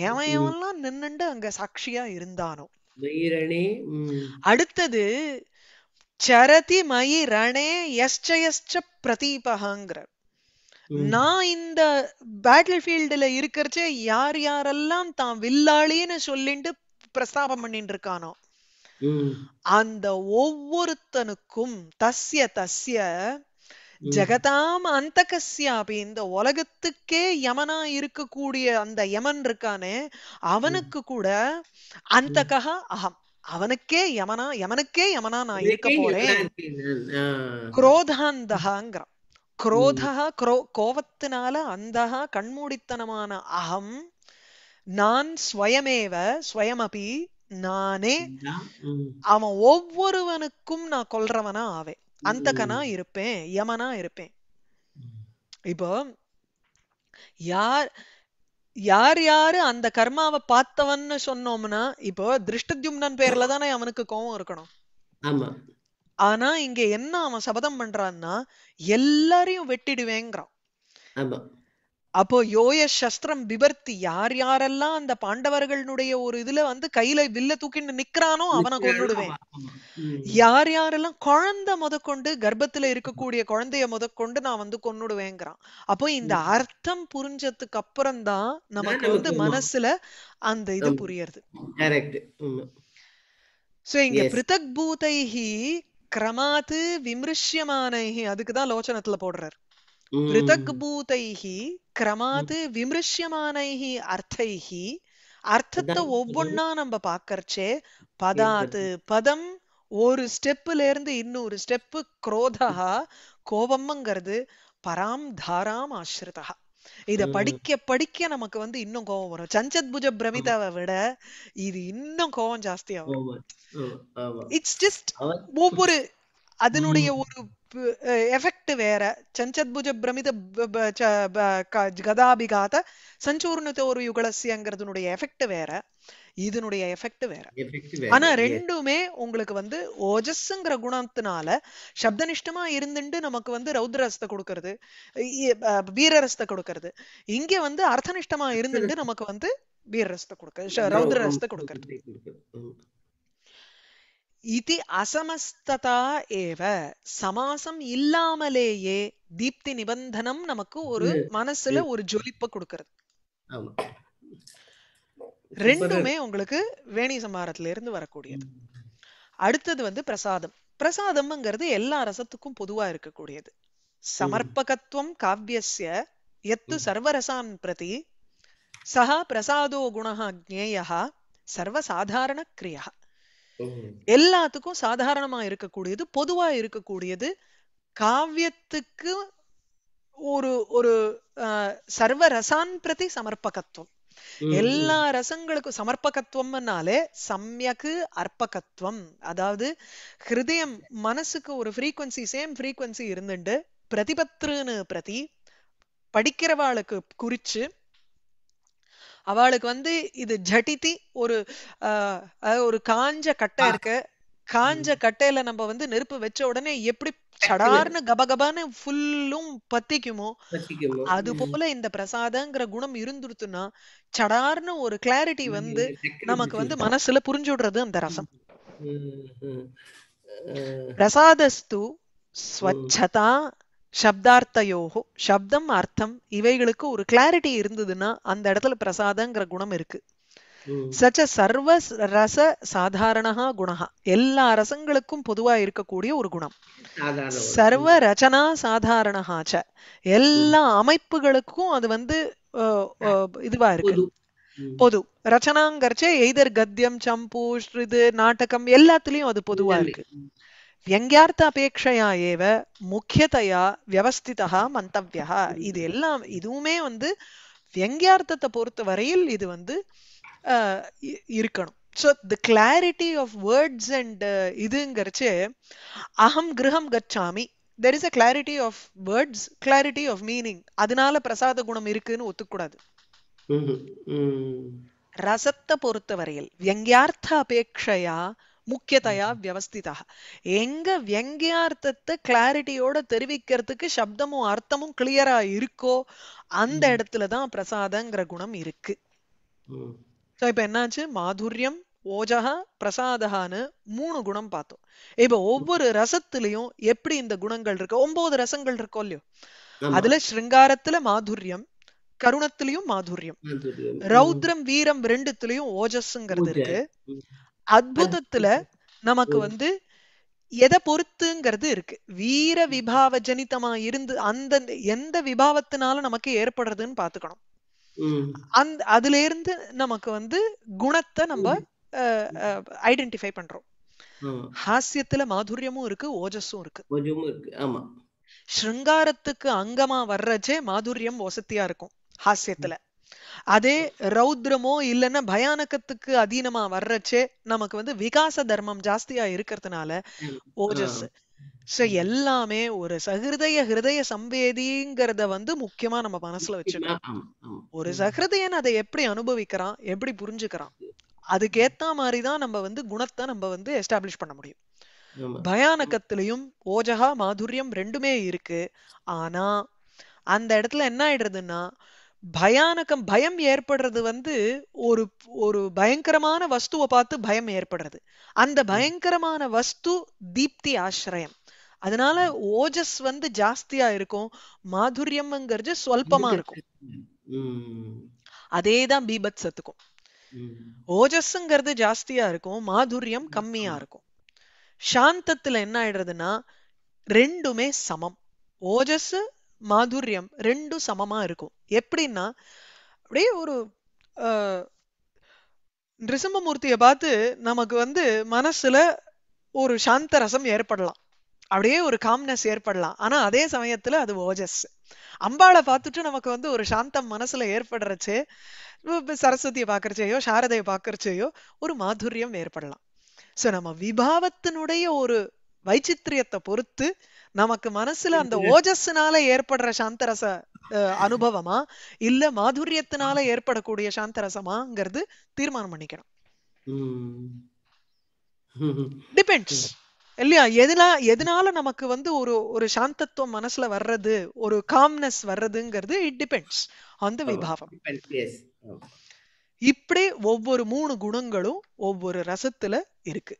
[SPEAKER 1] எவன் எவெல்லாம் நின்னுண்டு அங்க சாட்சியா இருந்தானோ அடுத்தது சரதி மயி ரணே எஸ்சயஸ்ச பிரதீபகாங்கிற நான் இந்த பேட்டில் ஃபீல்டுல இருக்கிறச்சே யார் யாரெல்லாம் தான் வில்லாளின்னு சொல்லிட்டு பிரஸ்தாபம் பண்ணிட்டு இருக்கானோ அந்த ஒவ்வொருத்தனுக்கும் தஸ்ய தஸ்ய ஜெகதாம் அந்தகசியாபி இந்த உலகத்துக்கே யமனா இருக்கக்கூடிய அந்த யமன் இருக்கானே அவனுக்கு கூட அந்த அகம் அவனுக்கே யமனா யமனுக்கே யமனா நான் இருக்க போறேன் குரோதாந்தகாங்கிறான் குரோதா குரோ கோவத்தினால அந்தகா கண்மூடித்தனமான அகம் நான் ஸ்வயமேவ ஸ்வயமபி நானே அவன் ஒவ்வொருவனுக்கும் நான் கொல்றவனா ஆவேன் அந்தகனா இருப்பேன் யமனா இருப்பேன் இப்போ யார் யார் யாரு அந்த கர்மாவை பார்த்தவன்னு சொன்னோம்னா இப்போ திருஷ்டத்யும்னன் பேர்ல தானே அவனுக்கு கோவம் இருக்கணும் ஆனா இங்க என்ன அவன் சபதம் பண்றான்னா எல்லாரையும் வெட்டிடுவேங்கிறான் அப்போ யோய சஸ்திரம் விபர்த்தி யார் யாரெல்லாம் அந்த பாண்டவர்களுடைய ஒரு இதுல வந்து கையில வில்ல தூக்கிட்டு நிக்கிறானோ அவனை கொண்டுடுவேன் யார் யாரெல்லாம் குழந்தை முதற்கொண்டு கர்ப்பத்துல இருக்கக்கூடிய குழந்தைய முதற்கொண்டு நான் வந்து கொண்டுடுவேங்கிறான் அப்போ இந்த அர்த்தம் புரிஞ்சதுக்கு அப்புறம் தான் நமக்கு வந்து மனசுல அந்த இது புரியறது சோ இங்க பிருத்தக் பூதைஹி கிரமாத்து விமிருஷ்யமானி அதுக்குதான் லோச்சனத்துல போடுறாரு பৃথக்பூதைஹ கிரமாது விமர்சியமானைஹ அர்த்தைஹ அர்த்தத்தை ஒவ்வொன்னா நம்ம பாக்கறச்சே பதாது பதம் ஒரு ஸ்டெப்ல இருந்து இன்னொரு ஸ்டெப் குரோதா கோபம்ங்கிறது பராம் தாராம் ஆசிரிதா
[SPEAKER 2] இத படிக்க
[SPEAKER 1] படிக்க நமக்கு வந்து இன்னும் கோபம் வரும் சஞ்சத் புஜ பிரமிதாவை விட இது இன்னும் கோபம் ஜாஸ்தி ஆகும் இட்ஸ் ஜஸ்ட் ஒவ்வொரு அதனுடைய ஒரு எஃபெக்ட் வேற சஞ்சத்புஜ பிரமித கதாபிகாத சஞ்சூர்ணத்தோரு யுகலசியங்கிறதுனுடைய எஃபெக்ட் வேற இதனுடைய எஃபெக்ட் வேற ஆனா ரெண்டுமே உங்களுக்கு வந்து ஓஜஸ்ங்கிற குணத்தினால சப்தனிஷ்டமா இருந்துட்டு நமக்கு வந்து ரௌத்ரரசத்தை கொடுக்கறது வீரரசத்தை கொடுக்கறது இங்க வந்து அர்த்தனிஷ்டமா இருந்துட்டு நமக்கு வந்து வீரரசத்தை கொடுக்கறது ரௌத்ரரசத்தை கொடுக்கறது இது அசமஸ்ததா ஏவ சமாசம் இல்லாமலேயே தீப்தி நிபந்தனம் நமக்கு ஒரு மனசுல ஒரு ஜொலிப்ப கொடுக்கறது ரெண்டுமே உங்களுக்கு வேணி சம்பாரத்துல இருந்து வரக்கூடியது அடுத்தது வந்து பிரசாதம் பிரசாதம்ங்கிறது எல்லா ரசத்துக்கும் பொதுவா இருக்கக்கூடியது சமர்ப்பகத்துவம் காவியஸ்ய எத்து சர்வரசான் பிரதி சஹா பிரசாதோ குணா ஜேயா சர்வசாதாரண கிரியா எல்லாத்துக்கும் சாதாரணமா இருக்கக்கூடியது பொதுவா இருக்கக்கூடியது காவியத்துக்கு ஒரு ஒரு சர்வ ரசான் பிரதி சமர்ப்பகத்துவம் எல்லா ரசங்களுக்கும் சமர்ப்பகத்துவம்னாலே சமயக்கு அர்ப்பகத்துவம் அதாவது ஹிருதயம் மனசுக்கு ஒரு ஃப்ரீக்வன்சி சேம் ஃப்ரீக்வன்சி இருந்துட்டு பிரதிபத்ருன்னு பிரதி படிக்கிறவாளுக்கு குறிச்சு அவளுக்கு வந்து இது ஜட்டித்தி ஒரு ஒரு காஞ்ச கட்டை இருக்கு காஞ்ச கட்டையில நம்ம வந்து நெருப்பு வச்ச உடனே எப்படி சடார்னு கபகபான்னு ஃபுல்லும் பத்திக்குமோ அது போல இந்த பிரசாதங்கிற குணம் இருந்துருத்துன்னா சடார்னு ஒரு கிளாரிட்டி வந்து நமக்கு வந்து மனசுல புரிஞ்சு விடுறது அந்த ரசம் பிரசாதஸ்து ஸ்வச்சதா சப்தார்த்தயோகோ சப்தம் அர்த்தம் இவைகளுக்கு ஒரு கிளாரிட்டி இருந்ததுன்னா அந்த இடத்துல பிரசாதங்கிற குணம் இருக்கு சச்ச சர்வ ரச சாதாரணா குணகா எல்லா ரசங்களுக்கும் பொதுவா இருக்கக்கூடிய ஒரு குணம் சர்வ ரச்சனா சாதாரணாச்ச எல்லா அமைப்புகளுக்கும் அது வந்து இதுவா இருக்கு பொது ரச்சனாங்கறச்சே எய்தர் கத்தியம் சம்பு இது நாடகம் எல்லாத்துலயும் அது பொதுவா இருக்கு व्यङ्ग्यार्थ அபேட்சையா ஏவ முக்கியத்தையா வியவஸ்திதா மந்தவியா இது எல்லாம் இதுவுமே வந்து வியங்கியார்த்தத்தை பொறுத்த வரையில் இது வந்து இருக்கணும் so the clarity of words and இதுங்கிறச்சு அகம் கிரகம் கச்சாமி there is a clarity of words clarity of meaning அதனால பிரசாத குணம் இருக்குன்னு ஒத்துக்கூடாது ரசத்தை பொறுத்த வரையில் வியங்கியார்த்த அபேட்சையா முக்கியத்தையா வியவஸ்திதாக எங்க வியங்கியார்த்தத்தை கிளாரிட்டியோட தெரிவிக்கிறதுக்கு சப்தமும் அர்த்தமும் கிளியரா இருக்கோ அந்த இடத்துலதான் பிரசாதங்கிற குணம் இருக்கு இப்போ என்னாச்சு மாதுரியம் ஓஜகா பிரசாதகான்னு மூணு குணம் பார்த்தோம் இப்போ ஒவ்வொரு ரசத்திலையும் எப்படி இந்த குணங்கள் இருக்கு ஒன்பது ரசங்கள் இருக்கோ இல்லையோ அதுல ஸ்ருங்காரத்துல மாதுரியம் கருணத்திலையும் மாதுரியம் ரௌத்ரம் வீரம் ரெண்டுத்திலையும் ஓஜஸ்ங்கிறது இருக்கு அற்புதத்துல நமக்கு வந்து எதை பொறுத்துங்கிறது இருக்கு வீர விபாவ ஜனிதமா இருந்து அந்த எந்த விபாவத்தினால நமக்கு ஏற்படுறதுன்னு பாத்துக்கணும் அந்த அதுல இருந்து நமக்கு வந்து குணத்தை நம்ம ஐடென்டிஃபை பண்றோம் ஹாஸ்யத்துல மாதுரியமும் இருக்கு ஓஜஸும் இருக்கு ஆமா ஸ்ருங்காரத்துக்கு அங்கமா வர்றச்சே மாதுரியம் வசத்தியா இருக்கும் ஹாஸ்யத்துல அதே ரௌத்ரமோ இல்லைன்னா பயானகத்துக்கு அதீனமா வர்றச்சே நமக்கு வந்து விகாச தர்மம் ஜாஸ்தியா இருக்கிறதுனால ஓஜஸ் சோ எல்லாமே ஒரு சகிருதய ஹிருதய சம்வேதிங்கிறத வந்து முக்கியமா நம்ம மனசுல வச்சுக்கணும் ஒரு சகிருதயன் அதை எப்படி அனுபவிக்கிறான் எப்படி புரிஞ்சுக்கிறான் அதுக்கேத்த மாதிரிதான் நம்ம வந்து குணத்தை நம்ம வந்து எஸ்டாப்ளிஷ் பண்ண முடியும் பயானகத்திலையும் ஓஜகா மாதுரியம் ரெண்டுமே இருக்கு ஆனா அந்த இடத்துல என்ன ஆயிடுறதுன்னா பயானகம் பயம் ஏற்படுறது வந்து ஒரு ஒரு பயங்கரமான வஸ்துவை பார்த்து பயம் ஏற்படுறது அந்த பயங்கரமான வஸ்து தீப்தி ஆசிரயம் அதனால ஓஜஸ் வந்து ஜாஸ்தியா இருக்கும் மாதுரியம்ங்கிறது சொல்பமா இருக்கும் அதே தான் சத்துக்கும் ஓஜஸ்ங்கிறது ஜாஸ்தியா இருக்கும் மாதுரியம் கம்மியா இருக்கும் சாந்தத்துல என்ன ஆயிடுறதுன்னா ரெண்டுமே சமம் ஓஜஸ் மாதுரியம் ரெண்டும் சமமாக இருக்கும் எப்படின்னா அப்படியே ஒரு நிருசிம்மமூர்த்தியை பார்த்து நமக்கு வந்து மனசுல ஒரு சாந்த ரசம் ஏற்படலாம் அப்படியே ஒரு காம்னஸ் ஏற்படலாம் ஆனா அதே சமயத்துல அது ஓஜஸ் அம்பாளை பார்த்துட்டு நமக்கு வந்து ஒரு சாந்தம் மனசுல ஏற்படுறச்சு சரஸ்வதியை பார்க்கறச்சேயோ சாரதையை பார்க்கறச்சேயோ ஒரு மாதுரியம் ஏற்படலாம் ஸோ நம்ம விபாவத்தினுடைய ஒரு வைச்சித்திரியத்தை பொறுத்து நமக்கு மனசுல அந்த ஓஜஸ்னால ஏற்படுற சாந்தரச அனுபவமா இல்ல மாதுரியத்தினால ஏற்படக்கூடிய சாந்தரசமாங்கிறது தீர்மானம் பண்ணிக்கணும் டிபெண்ட்ஸ் இல்லையா எதுனா எதனால நமக்கு வந்து ஒரு ஒரு சாந்தத்துவம் மனசுல வர்றது ஒரு காம்னஸ் வர்றதுங்கிறது இட் டிபெண்ட்ஸ் அந்த விபாவம் இப்படி ஒவ்வொரு மூணு குணங்களும் ஒவ்வொரு ரசத்துல இருக்கு